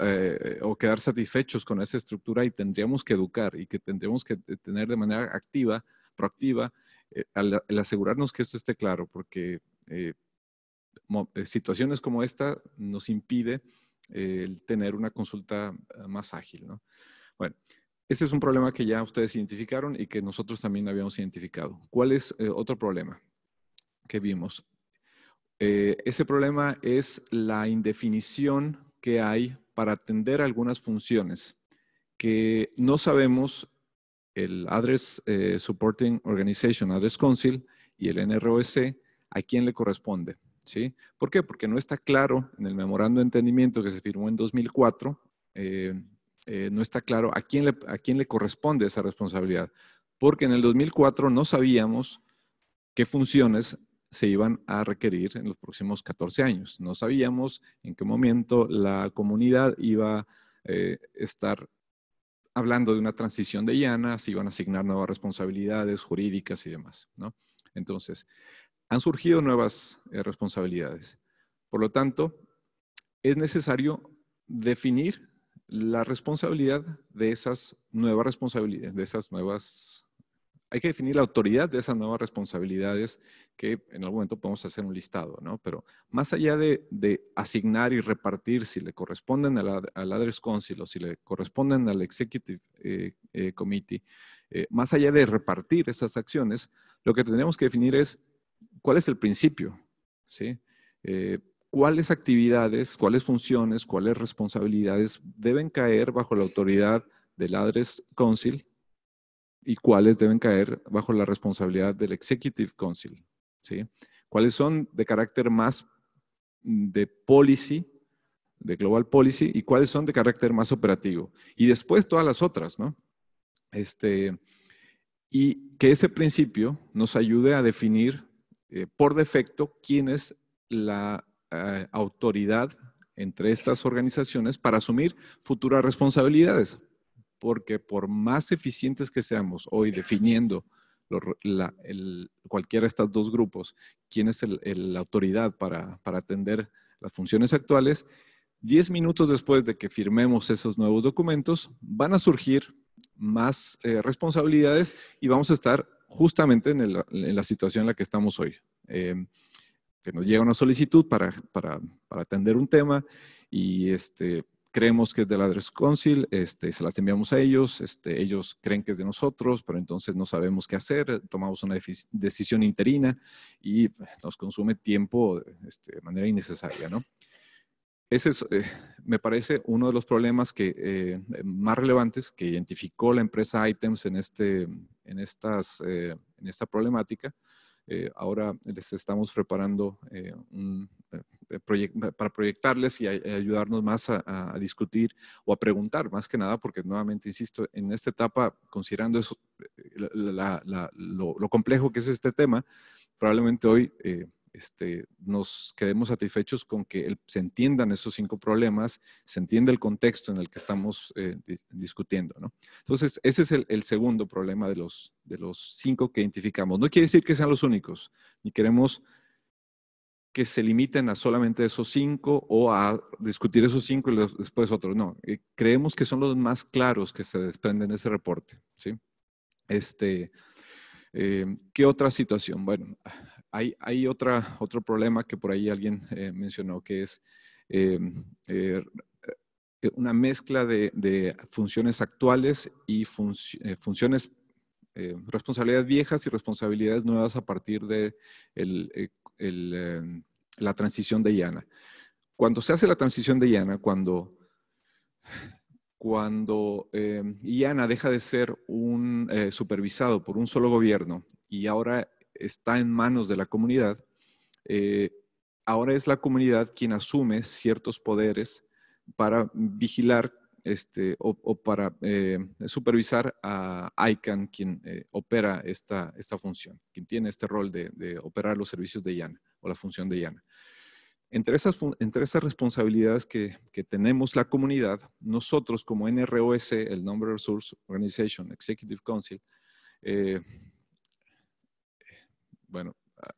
o quedar satisfechos con esa estructura y tendríamos que educar y que tendríamos que tener de manera activa, proactiva, eh, al, asegurarnos que esto esté claro, porque eh, eh, situaciones como esta nos impide el tener una consulta más ágil. ¿no? Bueno, ese es un problema que ya ustedes identificaron y que nosotros también habíamos identificado. ¿Cuál es otro problema que vimos? ese problema es la indefinición que hay para atender algunas funciones que no sabemos el Address eh, Supporting Organization, Address Council y el NROC, ¿a quién le corresponde? ¿Sí? ¿Por qué? Porque no está claro en el memorando de entendimiento que se firmó en 2004, eh, eh, no está claro a quién, le, a quién le corresponde esa responsabilidad. Porque en el 2004 no sabíamos qué funciones se iban a requerir en los próximos 14 años. No sabíamos en qué momento la comunidad iba a estar hablando de una transición de llana, se iban a asignar nuevas responsabilidades jurídicas y demás, ¿no? Entonces, han surgido nuevas eh, responsabilidades. Por lo tanto, es necesario definir la responsabilidad de esas nuevas responsabilidades, de esas nuevas hay que definir la autoridad de esas nuevas responsabilidades que en algún momento podemos hacer un listado, ¿no? Pero más allá de, asignar y repartir si le corresponden al al Council o si le corresponden al Executive eh, eh, Committee, eh, más allá de repartir esas acciones, lo que tenemos que definir es cuál es el principio, ¿sí? cuáles actividades, cuáles funciones, cuáles responsabilidades deben caer bajo la autoridad del Address Council y cuáles deben caer bajo la responsabilidad del Executive Council. ¿sí? ¿Cuáles son de carácter más mm, de policy, de global policy, y cuáles son de carácter más operativo? Y después todas las otras, ¿no? Este, y que ese principio nos ayude a definir eh, por defecto quién es la eh, autoridad entre estas organizaciones para asumir futuras responsabilidades porque por más eficientes que seamos hoy definiendo cualquiera de estos dos grupos, quién es la autoridad para, atender las funciones actuales, 10 minutos después de que firmemos esos nuevos documentos, van a surgir más eh, responsabilidades y vamos a estar justamente en, la situación en la que estamos hoy. Em, que nos llega una solicitud para, para, atender un tema y este, creemos que es del Address Council, este, se las enviamos a ellos, este, ellos creen que es de nosotros, pero entonces no sabemos qué hacer, tomamos una decisión interina y eh, nos consume tiempo este, de manera innecesaria, ¿no? Ese es, eh, me parece, uno de los problemas eh, más relevantes que identificó la empresa Items en, en esta problemática eh, ahora les estamos preparando eh, eh, para proyectarles y ayudarnos más a, discutir o a preguntar, más que nada, porque nuevamente, insisto, en esta etapa, considerando eso, lo, complejo que es este tema, probablemente hoy... Este, nos quedemos satisfechos con que se entiendan esos cinco problemas, se entienda el contexto en el que estamos eh, discutiendo. Entonces, ese es el, segundo problema de los, de los cinco que identificamos. No quiere decir que sean los únicos, ni queremos que se limiten a solamente esos cinco o a discutir esos cinco y después otros. No, eh, creemos que son los más claros que se desprenden de ese reporte. Este, eh, ¿Qué otra situación? Bueno, hay, otro problema que por ahí alguien eh, mencionó, que es eh, eh, una mezcla de, funciones actuales y funciones, responsabilidades viejas y responsabilidades nuevas a partir de em, la transición de IANA. Cuando se hace la transición de IANA, cuando cuando IANA em, deja de ser un supervisado por un solo gobierno y ahora está en manos de la comunidad, eh, ahora es la comunidad quien asume ciertos poderes para vigilar este, o, para eh, supervisar a ICANN, quien eh, opera esta, esta función, quien tiene este rol de, operar los servicios de IANA o la función de IANA. Entre esas, entre esas responsabilidades que, que, tenemos la comunidad, nosotros como NROS, el Number Resource Organization Executive Council, eh, bueno, ah,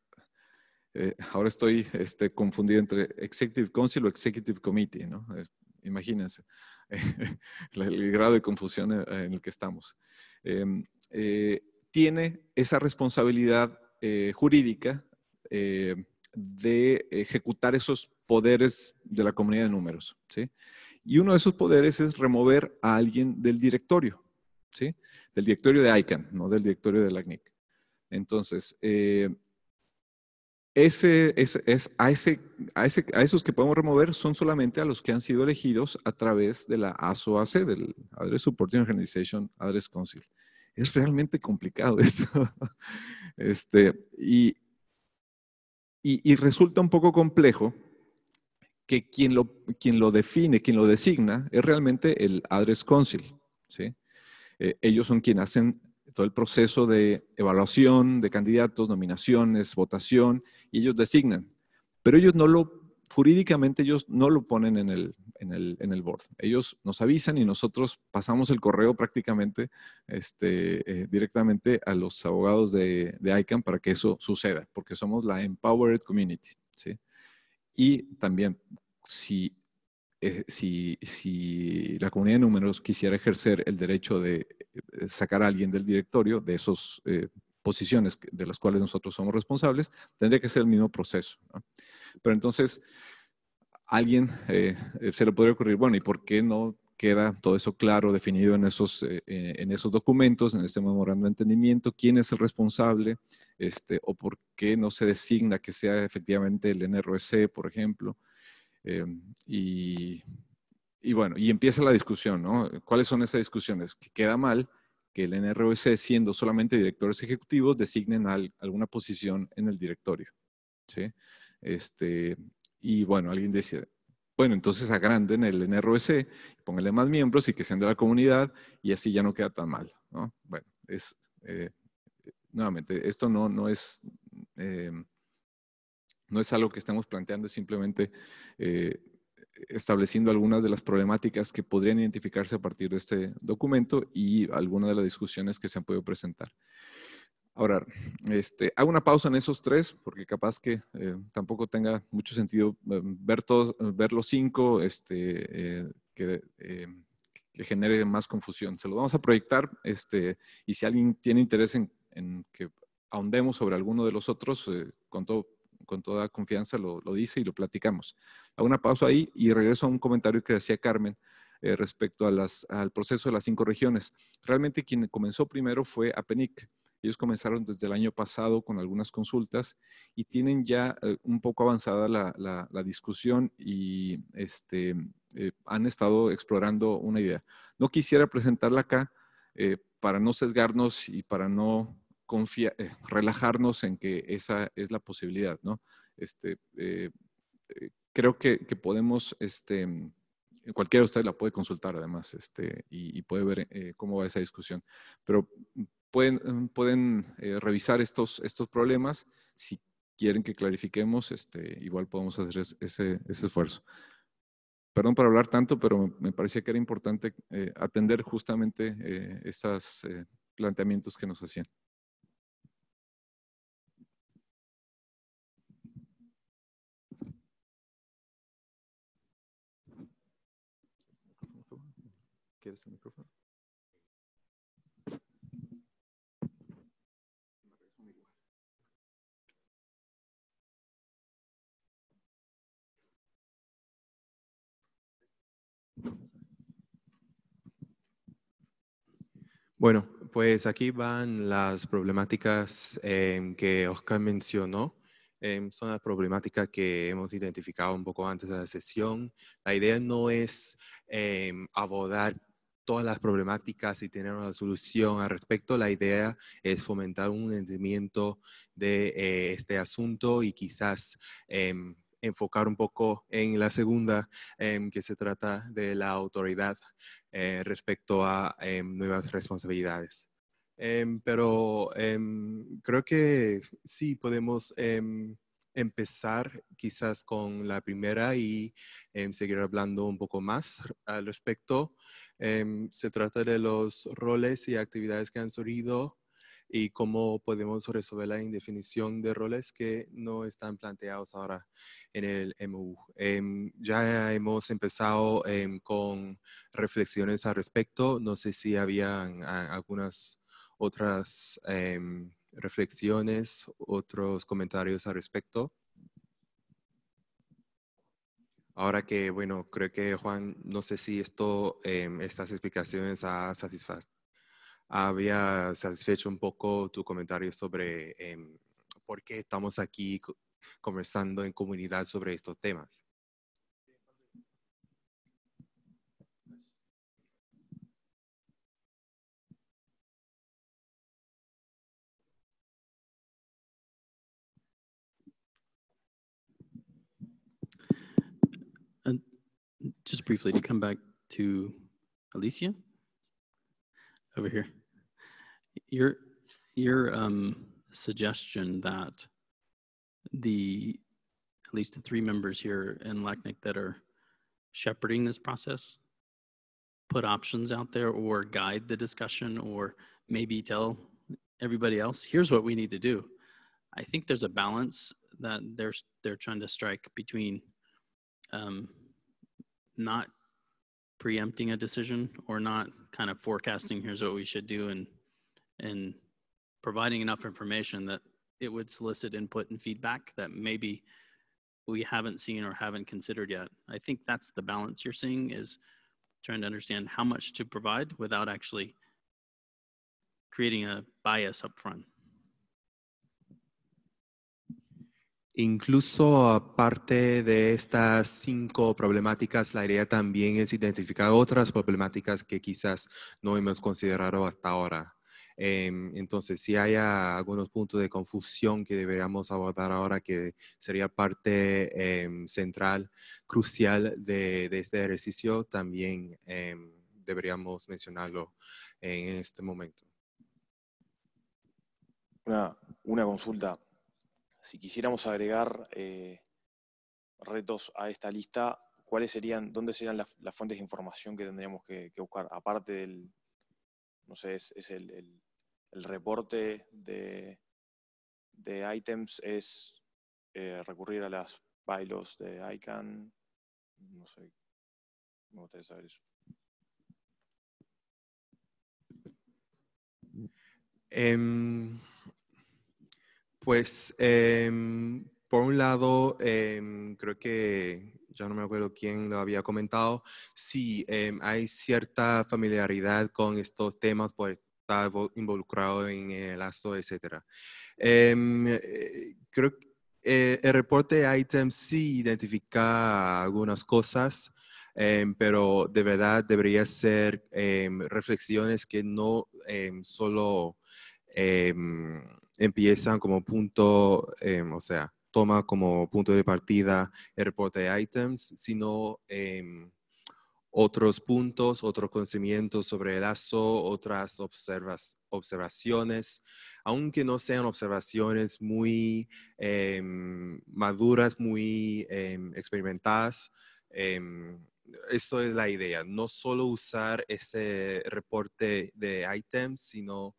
eh, ahora estoy este, confundido entre Executive Council o Executive Committee, ¿no? imagínense el, grado de confusión eh, en, el que estamos. Em, eh, tiene esa responsabilidad jurídica de ejecutar esos poderes de la comunidad de números, ¿sí? Y uno de esos poderes es remover a alguien del directorio, ¿sí? Del directorio de ICANN, no del directorio de la entonces, eh, a, esos que podemos remover son solamente a los que han sido elegidos a través de la ASOAC, del Address Supporting Organization Address Council. Es realmente complicado esto. Este, y, y, resulta un poco complejo que quien lo, quien lo define, quien lo designa, es realmente el Address Council. ¿sí? Eh, ellos son quienes hacen todo el proceso de evaluación de candidatos, nominaciones, votación, y ellos designan. Pero ellos no lo, jurídicamente ellos no lo ponen en el, en el, board. Ellos nos avisan y nosotros pasamos el correo prácticamente este, eh, directamente a los abogados de, de, ICANN para que eso suceda, porque somos la Empowered Community. ¿sí? Y también, si eh, si, la comunidad de números quisiera ejercer el derecho de eh, sacar a alguien del directorio de esas eh, posiciones de las cuales nosotros somos responsables, tendría que ser el mismo proceso. Pero entonces, alguien se le podría ocurrir, bueno, ¿y por qué no queda todo eso claro, definido en esos, documentos, en ese memorando de entendimiento, quién es el responsable, este, o por qué no se designa que sea efectivamente el NRC, por ejemplo, eh, y, bueno, y empieza la discusión, ¿no? ¿Cuáles son esas discusiones? Que queda mal que el NROC, siendo solamente directores ejecutivos, designen alguna posición en el directorio, ¿sí? Este, y bueno, alguien decía, bueno, entonces agranden el NROC, pónganle más miembros y que sean de la comunidad y así ya no queda tan mal, ¿no? Bueno, es... Eh, nuevamente, esto no, no es eh, no es algo que estemos planteando, es simplemente eh, estableciendo algunas de las problemáticas que podrían identificarse a partir de este documento y algunas de las discusiones que se han podido presentar. Ahora, este, hago una pausa en esos tres, porque capaz que eh, tampoco tenga mucho sentido eh, ver, todos, los cinco este, que, genere más confusión. Se lo vamos a proyectar este, y si alguien tiene interés en, que ahondemos sobre alguno de los otros, con todo con toda confianza lo, lo, dice y lo platicamos. a una pausa ahí y regreso a un comentario que decía Carmen eh, respecto al proceso de las cinco regiones. Realmente quien comenzó primero fue APENIC. Ellos comenzaron desde el año pasado con algunas consultas y tienen ya eh, un poco avanzada la, discusión y este, eh, han estado explorando una idea. No quisiera presentarla acá para no sesgarnos y para no eh, relajarnos en que esa es la posibilidad, ¿no? Este, eh, eh, creo que, podemos, este, cualquiera de ustedes la puede consultar además, este, y, puede ver cómo va esa discusión, pero pueden, mm, revisar estos, estos problemas si quieren que clarifiquemos, este, igual podemos hacer ese, ese esfuerzo. Perdón por hablar tanto, pero me parecía que era importante atender justamente estos planteamientos que nos hacían. Bueno, pues aquí van las problemáticas em, que Oscar mencionó. Em, son las problemáticas que hemos identificado un poco antes de la sesión. La idea no es em, abordar todas las problemáticas y tener una solución al respecto. La idea es fomentar un entendimiento de eh, este asunto y quizás em, enfocar un poco en la segunda, em, que se trata de la autoridad eh, respecto a em, nuevas responsabilidades. pero creo que sí podemos empezar quizás con la primera y em, seguir hablando un poco más al respecto. Em, se trata de los roles y actividades que han surgido y cómo podemos resolver la indefinición de roles que no están planteados ahora en el MU. Em, ya hemos empezado con reflexiones al respecto. No sé si habían algunas otras reflexiones, otros comentarios al respecto. Ahora que, bueno, creo que Juan, no sé si esto, em, estas explicaciones ha había satisfecho un poco tu comentario sobre em, por qué estamos aquí conversando en comunidad sobre estos temas. just briefly to come back to Alicia over here. Your your um, suggestion that the at least the three members here in LACNIC that are shepherding this process put options out there or guide the discussion or maybe tell everybody else here's what we need to do i think there's a balance that they're they're trying to strike between um, not preempting a decision or not kind of forecasting here's what we should do and and providing enough information that it would solicit input and feedback that maybe we haven't seen or haven't considered yet i think that's the balance you're seeing is trying to understand how much to provide without actually creating a bias up front Incluso aparte de estas cinco problemáticas, la idea también es identificar otras problemáticas que quizás no hemos considerado hasta ahora. Em, entonces, si hay algunos puntos de confusión que deberíamos abordar ahora, que sería parte em, central, crucial de, este ejercicio, también em, deberíamos mencionarlo en este momento. una consulta si quisiéramos agregar eh, retos a esta lista, ¿cuáles serían, dónde serían las, fuentes de información que tendríamos que, buscar? Aparte del, no sé, es, el, reporte de, de items, es eh, recurrir a las bylaws de ICANN, no sé, me gustaría saber eso. Em, pues, em, por un lado, em, creo que ya no me acuerdo quién lo había comentado, sí, em, hay cierta familiaridad con estos temas por estar involucrado en el aso, etc. Eh, creo que eh, el reporte ITEM sí identifica algunas cosas, pero de verdad debería ser reflexiones que no solo empiezan como punto, em, o sea, toma como punto de partida el reporte de items, sino em, otros puntos, otros conocimientos sobre el ASO, otras observas, observaciones, aunque no sean observaciones muy em, maduras, muy experimentadas. eso es la idea, no solo usar ese reporte de items, sino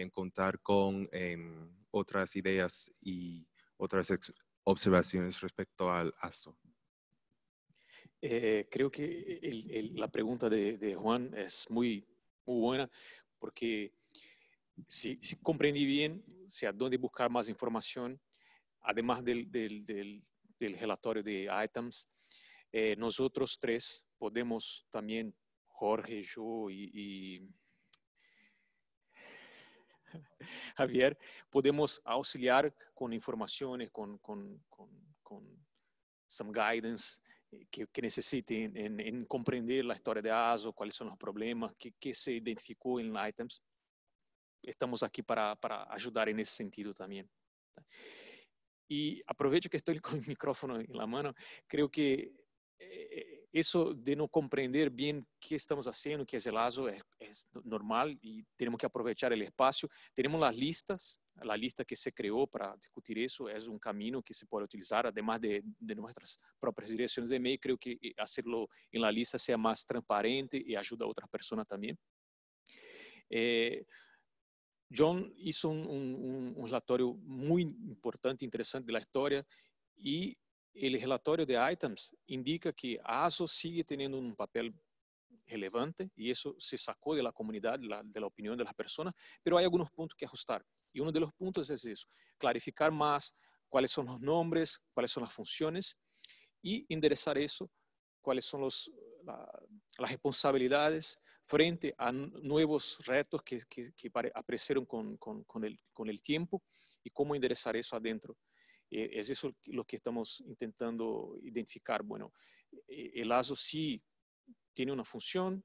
en contar con em, otras ideas y otras observaciones respecto al ASO. Eh, creo que la pregunta de, Juan es muy, buena porque si, comprendí bien, o sea, dónde buscar más información, además del, relatorio de items, eh, nosotros tres podemos también, Jorge, yo y Javier, podemos auxiliar com informações, com, some guidance eh, que, que necessitem em, compreender a história de ASO, quais são os problemas, que, que se identificou em items. Estamos aqui para, para ajudar nesse sentido também. E aproveito que estou com o microfone na mão, creio que eh, isso de não compreender bem o que estamos fazendo, o que é Zelazo, é, é normal e temos que aproveitar o espaço. Temos as listas, a lista que se criou para discutir isso é um caminho que se pode utilizar, además de, de nossas próprias direções de e-mail. Creio que fazê-lo em la lista seja mais transparente e ajuda a outras pessoas também. É, John hizo um, um, um relatório muito importante, interessante da história e el relatório de items indica que ASO sigue teniendo un papel relevante y eso se sacó de la comunidad, de la opinión de las personas, pero hay algunos puntos que ajustar. Y uno de los puntos es eso, clarificar más cuáles son los nombres, cuáles son las funciones y enderezar eso, cuáles son las responsabilidades frente a nuevos retos que, aparecieron con el, tiempo y cómo enderezar eso adentro eh, es eso lo que estamos intentando identificar. Bueno, eh, el ASO sí tiene una función.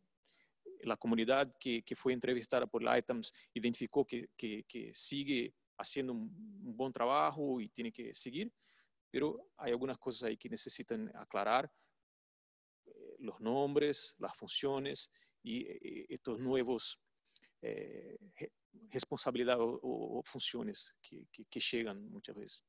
La comunidad que, fue entrevistada por la ITEMS identificó que, sigue haciendo un, buen trabajo y tiene que seguir, pero hay algunas cosas ahí que necesitan aclarar, eh, los nombres, las funciones y estos nuevos responsabilidades o, funciones que, que, llegan muchas veces.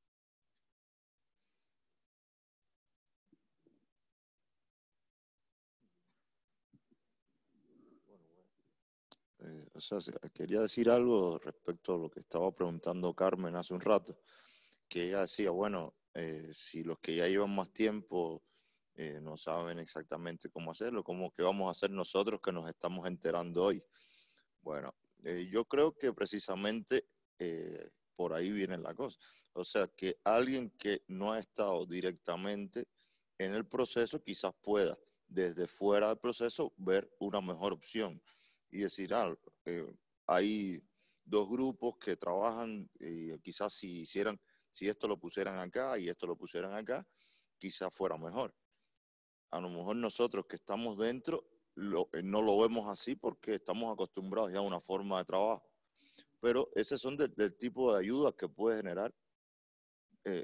o sea, quería decir algo respecto a lo que estaba preguntando Carmen hace un rato, que ella decía, bueno, eh, si los que ya llevan más tiempo eh, no saben exactamente cómo hacerlo, cómo que vamos a hacer nosotros que nos estamos enterando hoy. Bueno, eh, yo creo que precisamente por ahí viene la cosa. O sea, que alguien que no ha estado directamente en el proceso quizás pueda desde fuera del proceso ver una mejor opción y decir, algo. Ah, eh, hay dos grupos que trabajan, y eh, quizás si hicieran, si esto lo pusieran acá y esto lo pusieran acá, quizás fuera mejor. A lo mejor nosotros que estamos dentro eh, no lo vemos así porque estamos acostumbrados ya a una forma de trabajo. Pero ese son del, tipo de ayudas que puede generar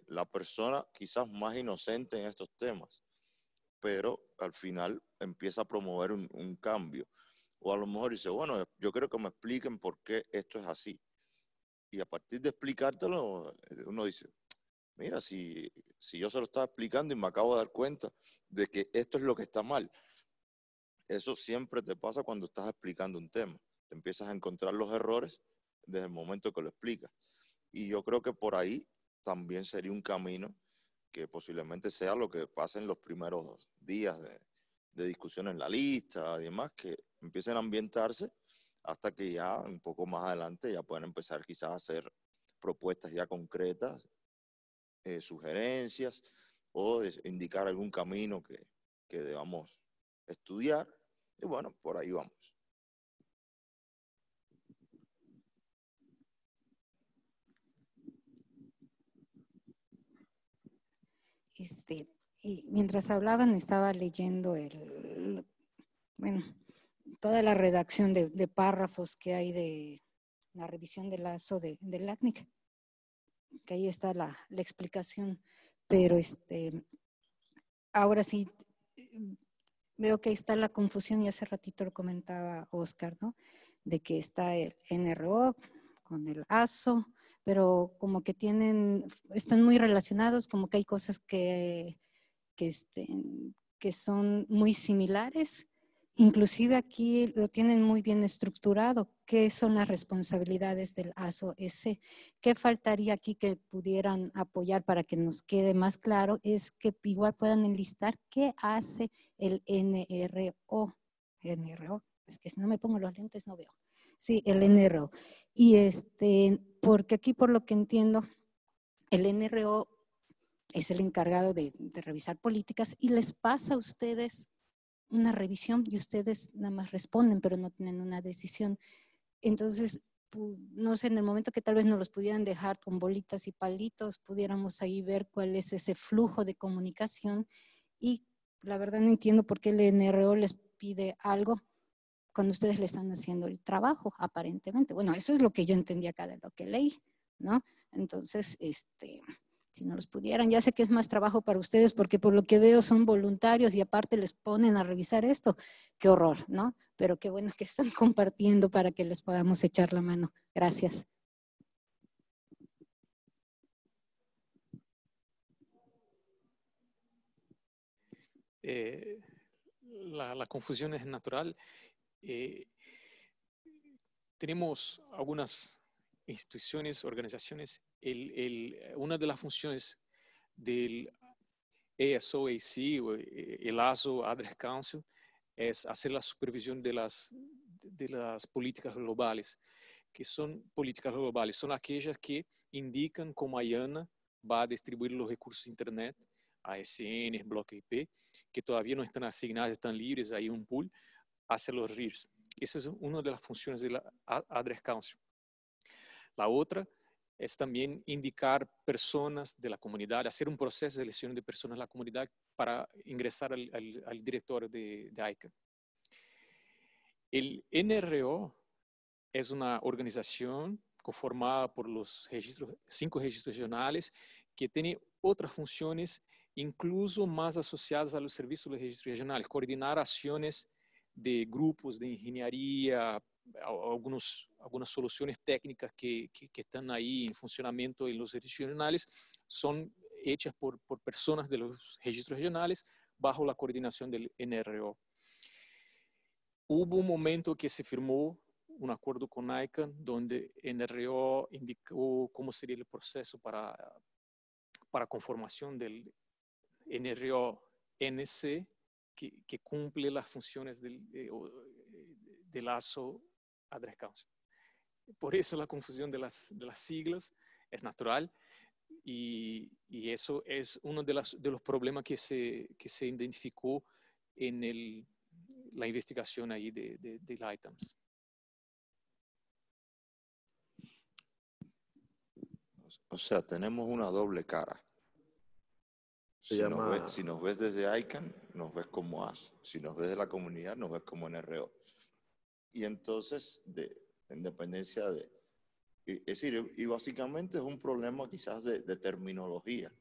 la persona quizás más inocente en estos temas, pero al final empieza a promover un cambio. O a lo mejor dice, bueno, yo quiero que me expliquen por qué esto es así. Y a partir de explicártelo, eh, uno dice, mira, si, si yo se lo estaba explicando y me acabo de dar cuenta de que esto es lo que está mal. Eso siempre te pasa cuando estás explicando un tema. Te empiezas a encontrar los errores desde el momento que lo explicas. Y yo creo que por ahí también sería un camino que posiblemente sea lo que pasa en los primeros días de, de discusión en la lista además, que empiecen a ambientarse hasta que ya un poco más adelante ya puedan empezar quizás a hacer propuestas ya concretas, eh, sugerencias o indicar algún camino que, que debamos estudiar. Y bueno, por ahí vamos. Este, y mientras hablaban estaba leyendo el, bueno, toda la redacción de, párrafos que hay de la revisión del lazo de, de LACNIC, que ahí está la, la, explicación, pero este, ahora sí veo que ahí está la confusión y hace ratito lo comentaba Oscar, ¿no? De que está el NRO con el ASO, pero como que tienen, están muy relacionados, como que hay cosas que que, este, que son muy similares. Inclusive aquí lo tienen muy bien estructurado, qué son las responsabilidades del ASO-S? ¿Qué faltaría aquí que pudieran apoyar para que nos quede más claro? Es que igual puedan enlistar qué hace el NRO. NRO, es que si no me pongo los lentes no veo. Sí, el NRO. Y este, porque aquí por lo que entiendo, el NRO es el encargado de, revisar políticas y les pasa a ustedes una revisión y ustedes nada más responden, pero no tienen una decisión. Entonces, no sé, en el momento que tal vez nos los pudieran dejar con bolitas y palitos, pudiéramos ahí ver cuál es ese flujo de comunicación y la verdad no entiendo por qué el NRO les pide algo cuando ustedes le están haciendo el trabajo, aparentemente. Bueno, eso es lo que yo entendí acá de lo que leí, ¿no? Entonces, este, si no los pudieran. Ya sé que es más trabajo para ustedes porque por lo que veo son voluntarios y aparte les ponen a revisar esto. Qué horror, ¿no? Pero qué bueno que están compartiendo para que les podamos echar la mano. Gracias. Eh, la, confusión es natural. Eh, tenemos algunas instituciones, organizaciones el, el, una de las funciones del ASOAC, o eh, el ASO Address Council, es hacer la supervisión de las, de las políticas globales, que son políticas globales, son aquellas que indican cómo a IANA va a distribuir los recursos de Internet, ASN, Bloque IP, que todavía no están asignados, están libres, hay un pool, hacia los RIRs. Esa es una de las funciones de la Address Council. La otra es también indicar personas de la comunidad, hacer un proceso de selección de personas de la comunidad para ingresar al, director directorio de, de El NRO es una organización conformada por los cinco registros regionales que tiene otras funciones incluso más asociadas a los servicios de registro regional, coordinar acciones de grupos de ingeniería, algunos, algunas soluciones técnicas que, que, están ahí en funcionamiento en los registros regionales son hechas por, por, personas de los registros regionales bajo la coordinación del NRO. Hubo un momento que se firmó un acuerdo con ICANN donde NRO indicó cómo sería el proceso para, para conformación del NRO NC que, cumple las funciones del, eh, eh, de, de a tres Por eso la confusión de las, siglas es natural y, eso es uno de, los problemas que se, que se identificó en la investigación ahí de, de, O sea, tenemos una doble cara. si, nos ves, desde ICANN, nos ves como AS. Si nos ves de la comunidad, nos ves como NRO. Y entonces, de, independencia de... Es decir, y básicamente es un problema quizás de, terminología,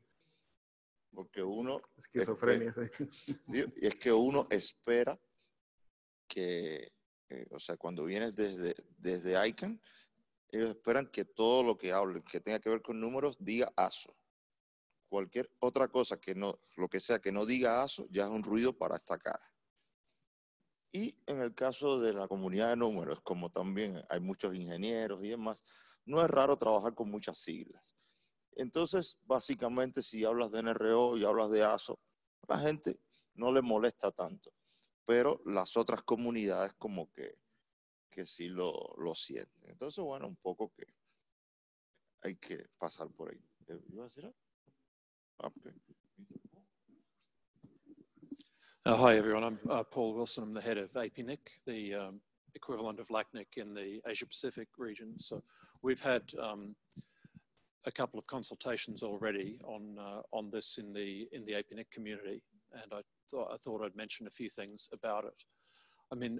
porque uno... Esquizofrenia, sí. Y es que uno espera que, o sea, cuando vienes desde, desde ICANN, ellos esperan que todo lo que hablen, que tenga que ver con números, diga ASO. Cualquier otra cosa que no, lo que sea que no diga ASO, ya es un ruido para esta cara. Y en el caso de la comunidad de números, como también hay muchos ingenieros y demás, no es raro trabajar con muchas siglas. Entonces, básicamente, si hablas de NRO y hablas de ASO, la gente no le molesta tanto, pero las otras comunidades como que, que sí lo, lo sienten. Entonces, bueno, un poco que hay que pasar por ahí. a decir ah, Okay. Uh, hi, everyone. I'm uh, Paul Wilson. I'm the head of APNIC, the um, equivalent of LACNIC in the Asia Pacific region. So we've had um, a couple of consultations already on uh, on this in the in the APNIC community, and I, I thought I'd mention a few things about it. I mean,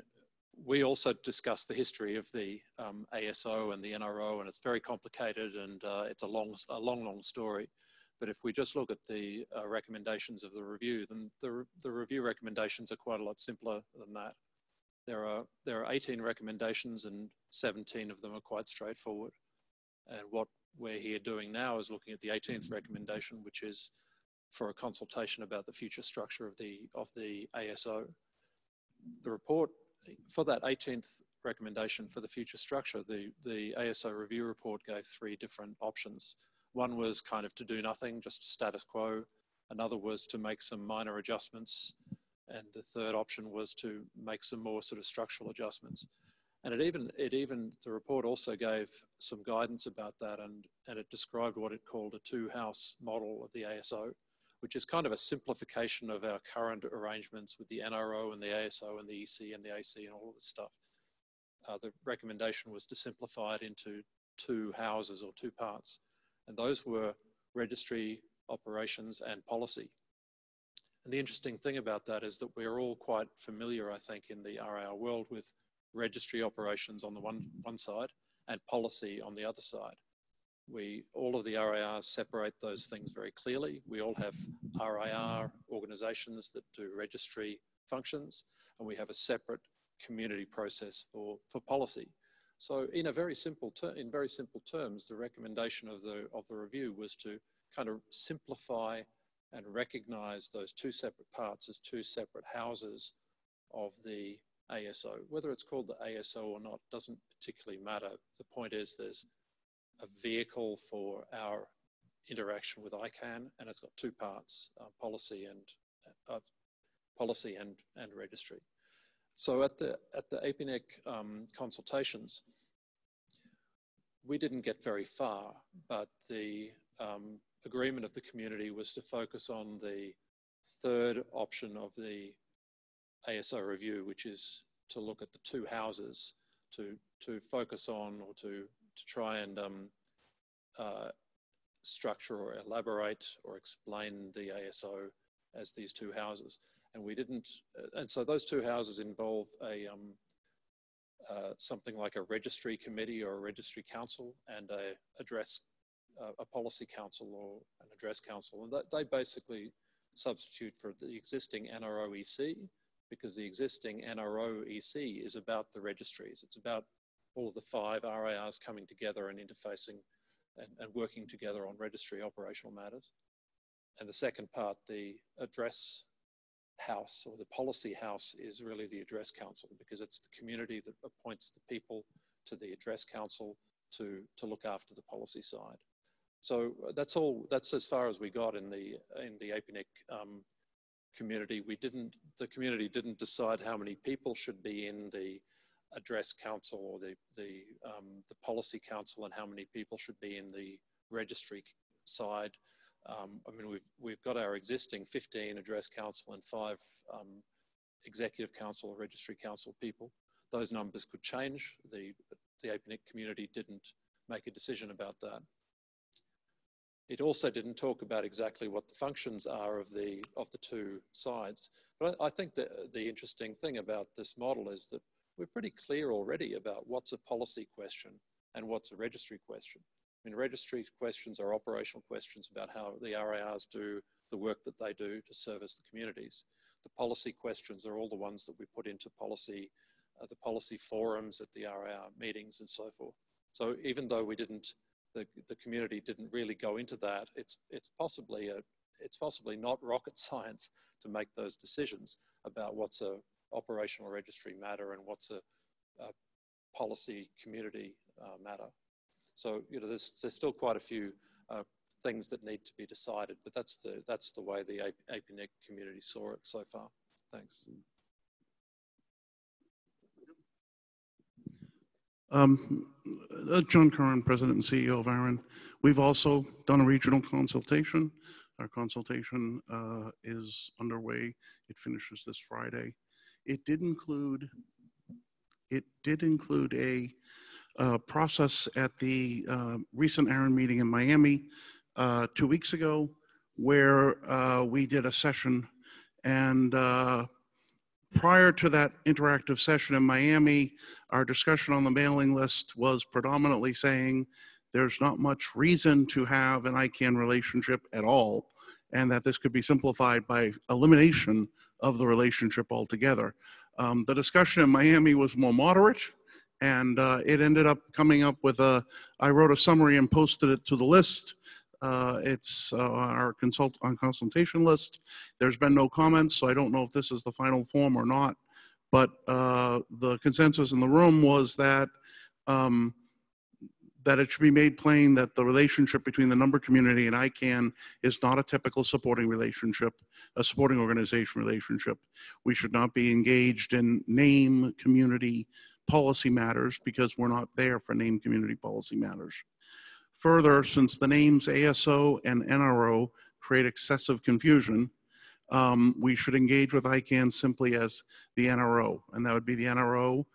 we also discussed the history of the um, ASO and the NRO, and it's very complicated and uh, it's a long, a long, long story. But if we just look at the uh, recommendations of the review, then the, re the review recommendations are quite a lot simpler than that. There are, there are 18 recommendations and 17 of them are quite straightforward. And what we're here doing now is looking at the 18th recommendation, which is for a consultation about the future structure of the, of the ASO. The report for that 18th recommendation for the future structure, the, the ASO review report gave three different options. One was kind of to do nothing, just status quo. Another was to make some minor adjustments. And the third option was to make some more sort of structural adjustments. And it even, it even the report also gave some guidance about that and, and it described what it called a two house model of the ASO, which is kind of a simplification of our current arrangements with the NRO and the ASO and the EC and the AC and all of this stuff. Uh, the recommendation was to simplify it into two houses or two parts and those were registry, operations, and policy. And the interesting thing about that is that we're all quite familiar, I think, in the RAR world with registry operations on the one, one side and policy on the other side. We, all of the RARs separate those things very clearly. We all have RAR organizations that do registry functions, and we have a separate community process for, for policy. So in a very simple in very simple terms, the recommendation of the of the review was to kind of simplify and recognize those two separate parts as two separate houses of the ASO. Whether it's called the ASO or not doesn't particularly matter. The point is there's a vehicle for our interaction with ICANN, and it's got two parts: uh, policy and uh, policy and and registry. So at the, at the APNEC um, consultations, we didn't get very far, but the um, agreement of the community was to focus on the third option of the ASO review, which is to look at the two houses to, to focus on or to, to try and um, uh, structure or elaborate or explain the ASO as these two houses and we didn't. Uh, and so those two houses involve a um, uh, something like a registry committee or a registry council and a address, uh, a policy council or an address council, and that, they basically substitute for the existing NROEC because the existing NROEC is about the registries. It's about all of the five RARs coming together and interfacing and, and working together on registry operational matters. And the second part, the address house or the policy house is really the address council because it's the community that appoints the people to the address council to, to look after the policy side. So uh, that's all, that's as far as we got in the, in the APNIC um, community. We didn't, the community didn't decide how many people should be in the address council or the, the, um, the policy council and how many people should be in the registry side um, I mean, we've, we've got our existing 15 address council and five um, executive council or registry council people. Those numbers could change. The, the APNIC community didn't make a decision about that. It also didn't talk about exactly what the functions are of the, of the two sides. But I, I think that uh, the interesting thing about this model is that we're pretty clear already about what's a policy question and what's a registry question. I mean, registry questions are operational questions about how the RARs do the work that they do to service the communities. The policy questions are all the ones that we put into policy, uh, the policy forums at the RAR meetings and so forth. So even though we didn't, the, the community didn't really go into that, it's, it's, possibly a, it's possibly not rocket science to make those decisions about what's a operational registry matter and what's a, a policy community uh, matter. So you know, there's, there's still quite a few uh, things that need to be decided, but that's the, that's the way the APNEC community saw it so far. Thanks. Um, uh, John Curran, President and CEO of Aaron. We've also done a regional consultation. Our consultation uh, is underway. It finishes this Friday. It did include, it did include a uh, process at the uh, recent Aaron meeting in Miami uh, two weeks ago, where uh, we did a session. And uh, prior to that interactive session in Miami, our discussion on the mailing list was predominantly saying there's not much reason to have an ICANN relationship at all, and that this could be simplified by elimination of the relationship altogether. Um, the discussion in Miami was more moderate and uh, it ended up coming up with a. I wrote a summary and posted it to the list. Uh, it's uh, our consult on consultation list. There's been no comments, so I don't know if this is the final form or not. But uh, the consensus in the room was that um, that it should be made plain that the relationship between the number community and ICANN is not a typical supporting relationship, a supporting organization relationship. We should not be engaged in name, community, policy matters because we're not there for named community policy matters. Further, since the names ASO and NRO create excessive confusion, um, we should engage with ICANN simply as the NRO, and that would be the NRO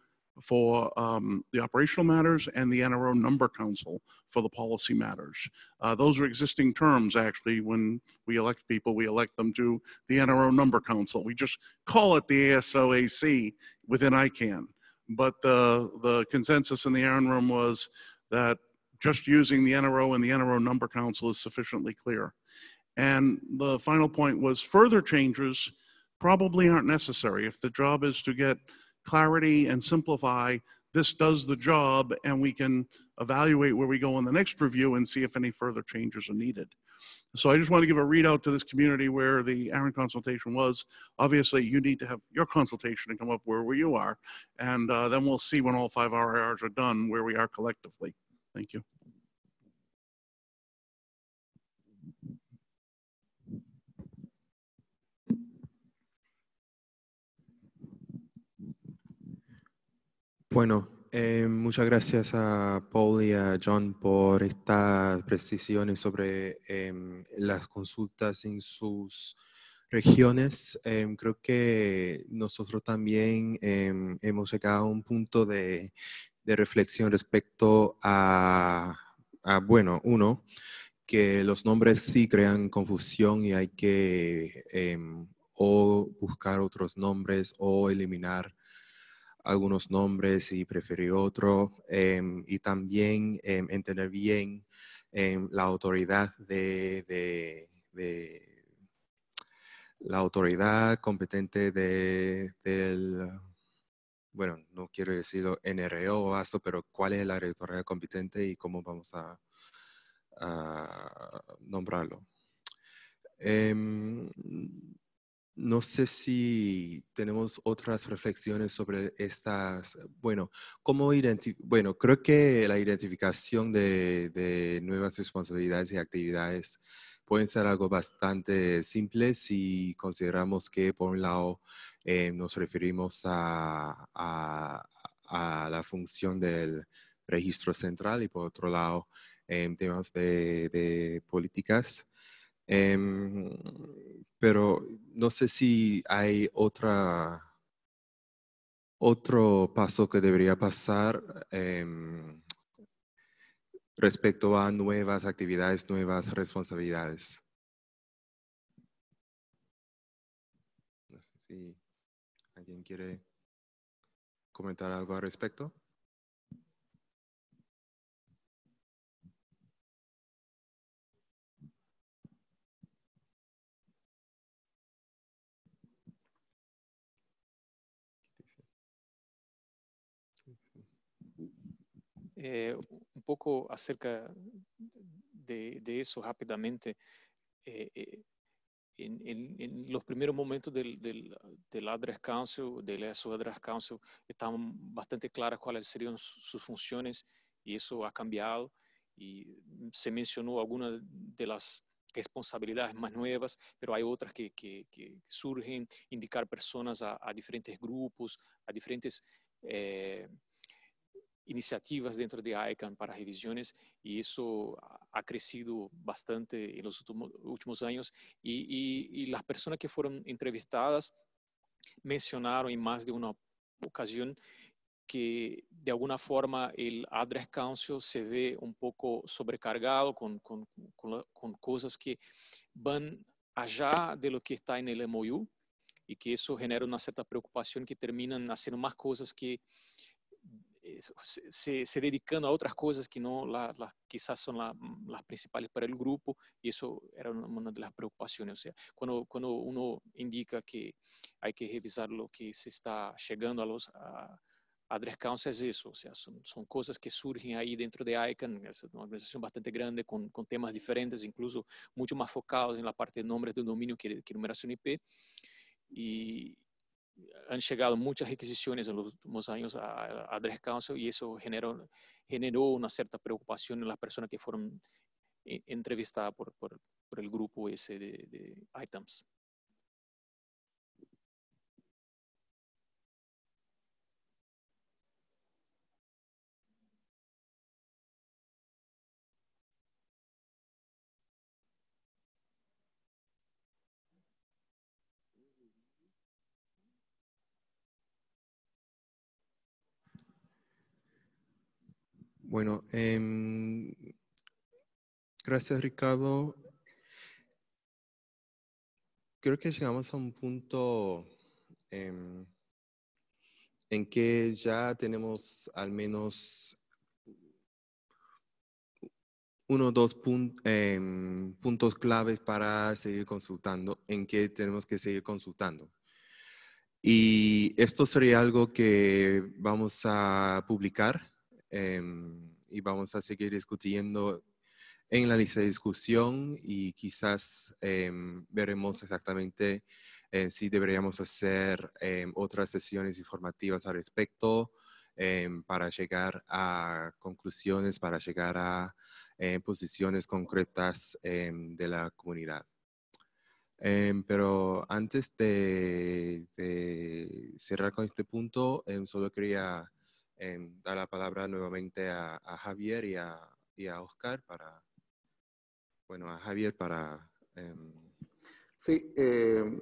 for um, the operational matters and the NRO number council for the policy matters. Uh, those are existing terms, actually. When we elect people, we elect them to the NRO number council. We just call it the ASOAC within ICANN but the, the consensus in the Aaron room was that just using the NRO and the NRO number council is sufficiently clear. And the final point was further changes probably aren't necessary. If the job is to get clarity and simplify, this does the job and we can evaluate where we go in the next review and see if any further changes are needed. So I just want to give a readout to this community where the Aaron consultation was. Obviously, you need to have your consultation and come up where, where you are. And uh, then we'll see when all five RIRs are done where we are collectively. Thank you. Bueno, Eh, muchas gracias a Paul y a John por estas precisiones sobre em, las consultas en sus regiones. Em, creo que nosotros también em, hemos llegado a un punto de, reflexión respecto a, bueno, uno, que los nombres sí crean confusión y hay que o buscar otros nombres o eliminar algunos nombres y preferir otro, em, y también em, entender bien em, la autoridad de, de, la autoridad competente de, del, bueno, no quiero decir NRO o ASO, pero cuál es la autoridad competente y cómo vamos a, nombrarlo. No sé si tenemos otras reflexiones sobre estas, bueno, bueno, creo que la identificación de, nuevas responsabilidades y actividades pueden ser algo bastante simple si consideramos que, por un lado, eh, nos referimos a, a, la función del registro central y, por otro lado, en temas de políticas Em, pero no sé si hay otra, otro paso que debería pasar em, respecto a nuevas actividades, nuevas responsabilidades. No sé si alguien quiere comentar algo al respecto. Eh, un poco acerca de, eso rápidamente. Eh, eh, en, los primeros momentos del, del, del Address Council, del ESO Address Council, estaban bastante claras cuáles serían sus funciones y eso ha cambiado y se mencionó algunas de las responsabilidades más nuevas, pero hay otras que, que, surgen, indicar personas a, diferentes grupos, a diferentes... iniciativas dentro de ICANN para revisões e isso ha crescido bastante nos últimos anos e, e, e as pessoas que foram entrevistadas mencionaram em mais de uma ocasião que de alguma forma o Address Council se vê um pouco sobrecargado com com com com coisas que vão allá de lo que está em MOU e que isso genera uma certa preocupação que terminan nascendo mais coisas que se, se, dedicando a outras coisas que não lá la, quizás son la, para o grupo e isso era uma das preocupações quando O sea, indica que há que revisar o que se está chegando a los... A, a Dreckhouse es isso o sea, son, que surgem aí dentro de ICANN, é uma organização bastante grande com com temas diferentes, incluso muito mais focados em la parte de nomes de dominio que, que numeração IP. han llegado muchas requisiciones en los últimos años a, a y eso generó, generó una cierta preocupación en las personas que fueron eh, entrevistadas por, por, el grupo ese de, ITEMS. Bueno, em, gracias Ricardo. Creo que llegamos a un punto em, en que ya tenemos al menos uno o dos em, puntos claves para seguir consultando, en que tenemos que seguir consultando. Y esto sería algo que vamos a publicar Em, y vamos a seguir discutiendo en la lista de discusión y quizás em, veremos exactamente eh, si deberíamos hacer em, otras sesiones informativas al respecto para llegar a conclusiones, para llegar a eh, posiciones concretas de la comunidad. pero antes de, cerrar con este punto, solo quería en dar la palabra nuevamente a, Javier y a, y a, Oscar para, bueno, a Javier para... Em, sí, em,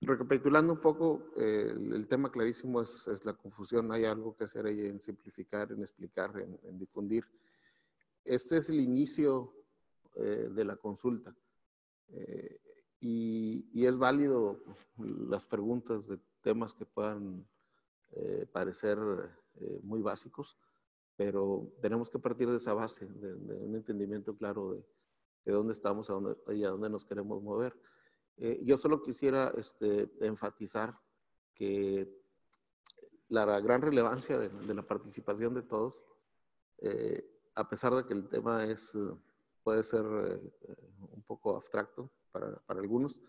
recapitulando un poco, eh, el, tema clarísimo es, es, la confusión, hay algo que hacer ahí en simplificar, en explicar, en, en difundir. Este es el inicio eh, de la consulta. Eh, y, y, es válido las preguntas de temas que puedan parecer eh, muy básicos, pero tenemos que partir de esa base, de, un entendimiento claro de, dónde estamos a dónde, y a dónde nos queremos mover. Eh, yo solo quisiera este, enfatizar que la gran relevancia de, la participación de todos, eh, a pesar de que el tema es, puede ser un poco abstracto para, algunos,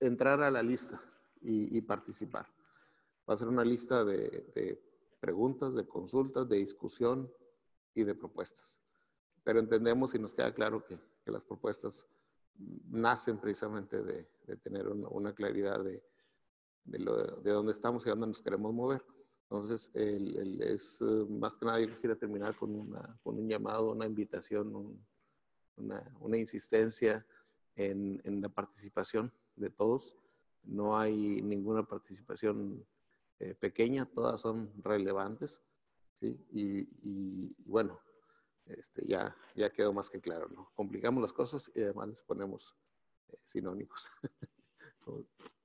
entrar a la lista y, y participar. Va a ser una lista de, preguntas, de consultas, de discusión y de propuestas. Pero entendemos y nos queda claro que, las propuestas nacen precisamente de, tener una, claridad de, de, dónde estamos y dónde nos queremos mover. Entonces, es eh, más que nada, yo quisiera terminar con, con un llamado, una invitación, una, insistencia en, en, la participación de todos. No hay ninguna participación eh, pequeña, todas son relevantes, ¿sí? Y, bueno, este, ya, ya quedó más que claro, ¿no? Complicamos las cosas y además les ponemos eh, sinónimos.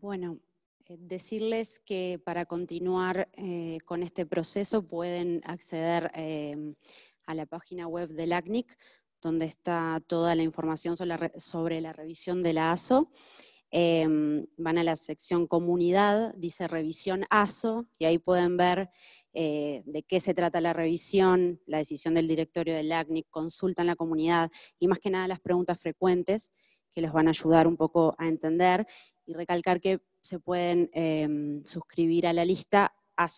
Bueno, eh, decirles que para continuar eh, con este proceso pueden acceder eh, a la página web del ACNIC, donde está toda la información sobre la, revisión de la ASO. van a la sección comunidad, dice revisión ASO, y ahí pueden ver de qué se trata la revisión, la decisión del directorio del ACNIC, consultan la comunidad y más que nada las preguntas frecuentes que los van a ayudar un poco a entender y recalcar que se pueden em, suscribir a la lista a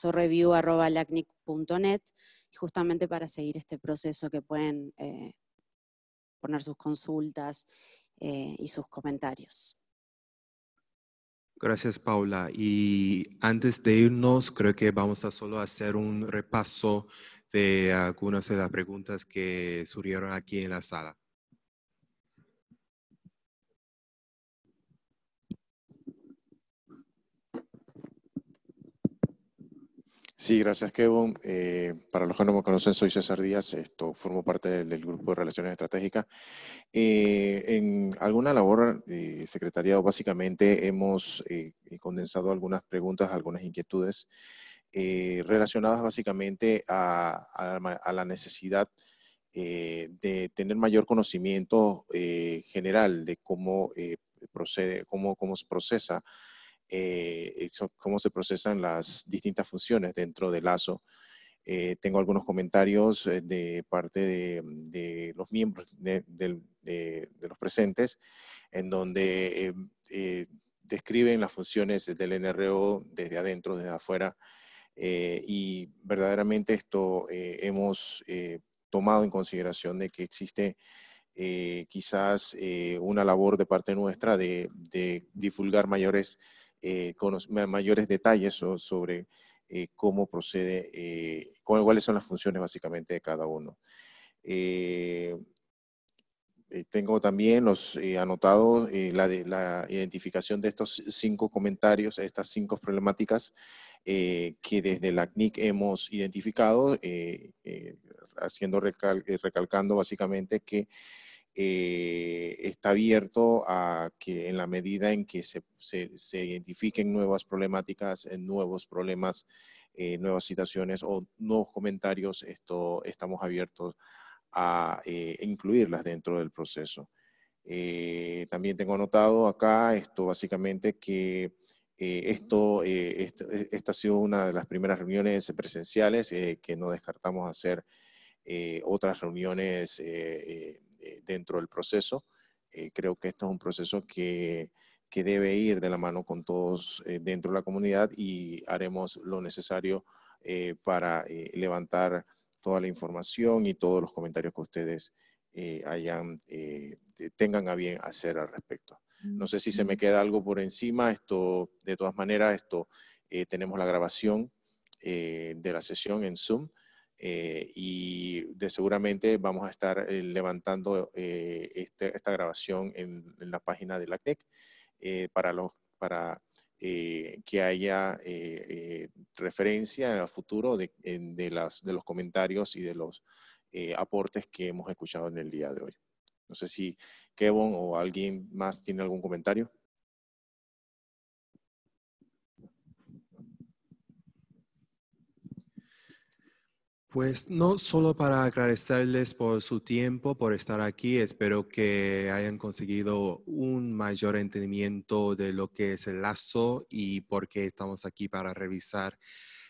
justamente para seguir este proceso que pueden eh, poner sus consultas eh, y sus comentarios. Gracias, Paula. Y antes de irnos, creo que vamos a solo hacer un repaso de algunas de las preguntas que surgieron aquí en la sala. Sí, gracias, Kevin. Eh, para los que no me conocen, soy César Díaz, esto, formo parte del, Grupo de Relaciones Estratégicas. Eh, en alguna labor, secretariado, básicamente hemos eh, condensado algunas preguntas, algunas inquietudes relacionadas básicamente a, la necesidad de tener mayor conocimiento general de cómo, procede, cómo se procesa eh, cómo se procesan las distintas funciones dentro de Lazo. Eh, tengo algunos comentarios eh, de parte de, los miembros de, los presentes, en donde describen las funciones del NRO desde adentro, desde afuera, y verdaderamente esto hemos tomado en consideración de que existe quizás una labor de parte nuestra de, de, divulgar mayores eh, con mayores detalles sobre eh, cómo procede, eh, cuáles son las funciones básicamente de cada uno. tengo también los anotados la, la, identificación de estos cinco comentarios, estas cinco problemáticas que desde la CNIC hemos identificado, haciendo recalcando básicamente que eh, está abierto a que en la medida en que se, identifiquen nuevas problemáticas, eh, nuevos problemas, eh, nuevas situaciones o nuevos comentarios, esto, estamos abiertos a incluirlas dentro del proceso. también tengo anotado acá esto básicamente que esto, esto, ha sido una de las primeras reuniones presenciales que no descartamos hacer otras reuniones eh, dentro del proceso. Eh, creo que esto es un proceso que, que debe ir de la mano con todos eh, dentro de la comunidad y haremos lo necesario para levantar toda la información y todos los comentarios que ustedes hayan, tengan a bien hacer al respecto. No sé si se me queda algo por encima. Esto, de todas maneras, esto tenemos la grabación de la sesión en Zoom eh, y seguramente vamos a estar eh, levantando eh, este, esta grabación en, la página de la CNEC para, los, para que haya referencia en el futuro de, las, de los comentarios y de los aportes que hemos escuchado en el día de hoy. No sé si Kevin o alguien más tiene algún comentario. Pues no solo para agradecerles por su tiempo, por estar aquí, espero que hayan conseguido un mayor entendimiento de lo que es el lazo y por qué estamos aquí para revisar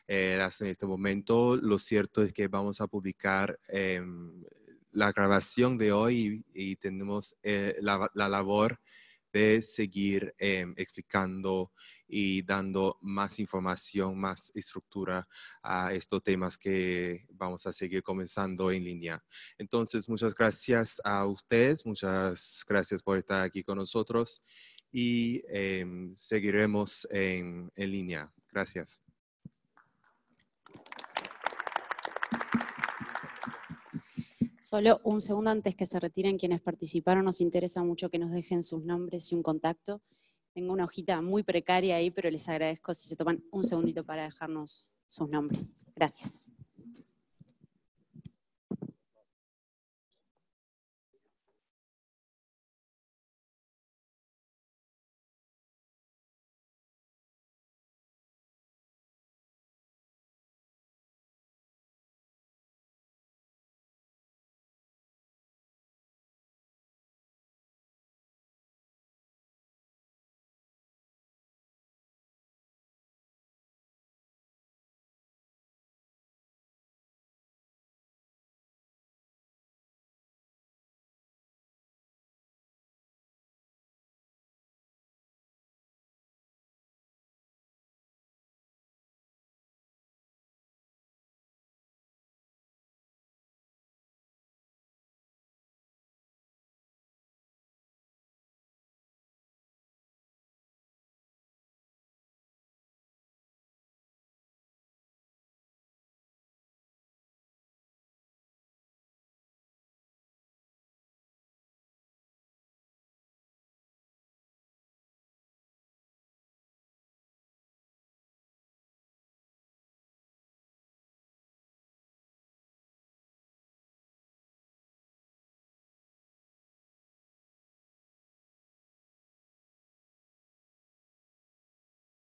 el eh, en este momento. Lo cierto es que vamos a publicar em, la grabación de hoy y, tenemos eh, la, la labor de seguir em, explicando y dando más información, más estructura a estos temas que vamos a seguir comenzando en línea. Entonces, muchas gracias a ustedes, muchas gracias por estar aquí con nosotros y em, seguiremos en línea. Gracias. Solo un segundo antes que se retiren quienes participaron, nos interesa mucho que nos dejen sus nombres y un contacto. Tengo una hojita muy precaria ahí, pero les agradezco si se toman un segundito para dejarnos sus nombres. Gracias.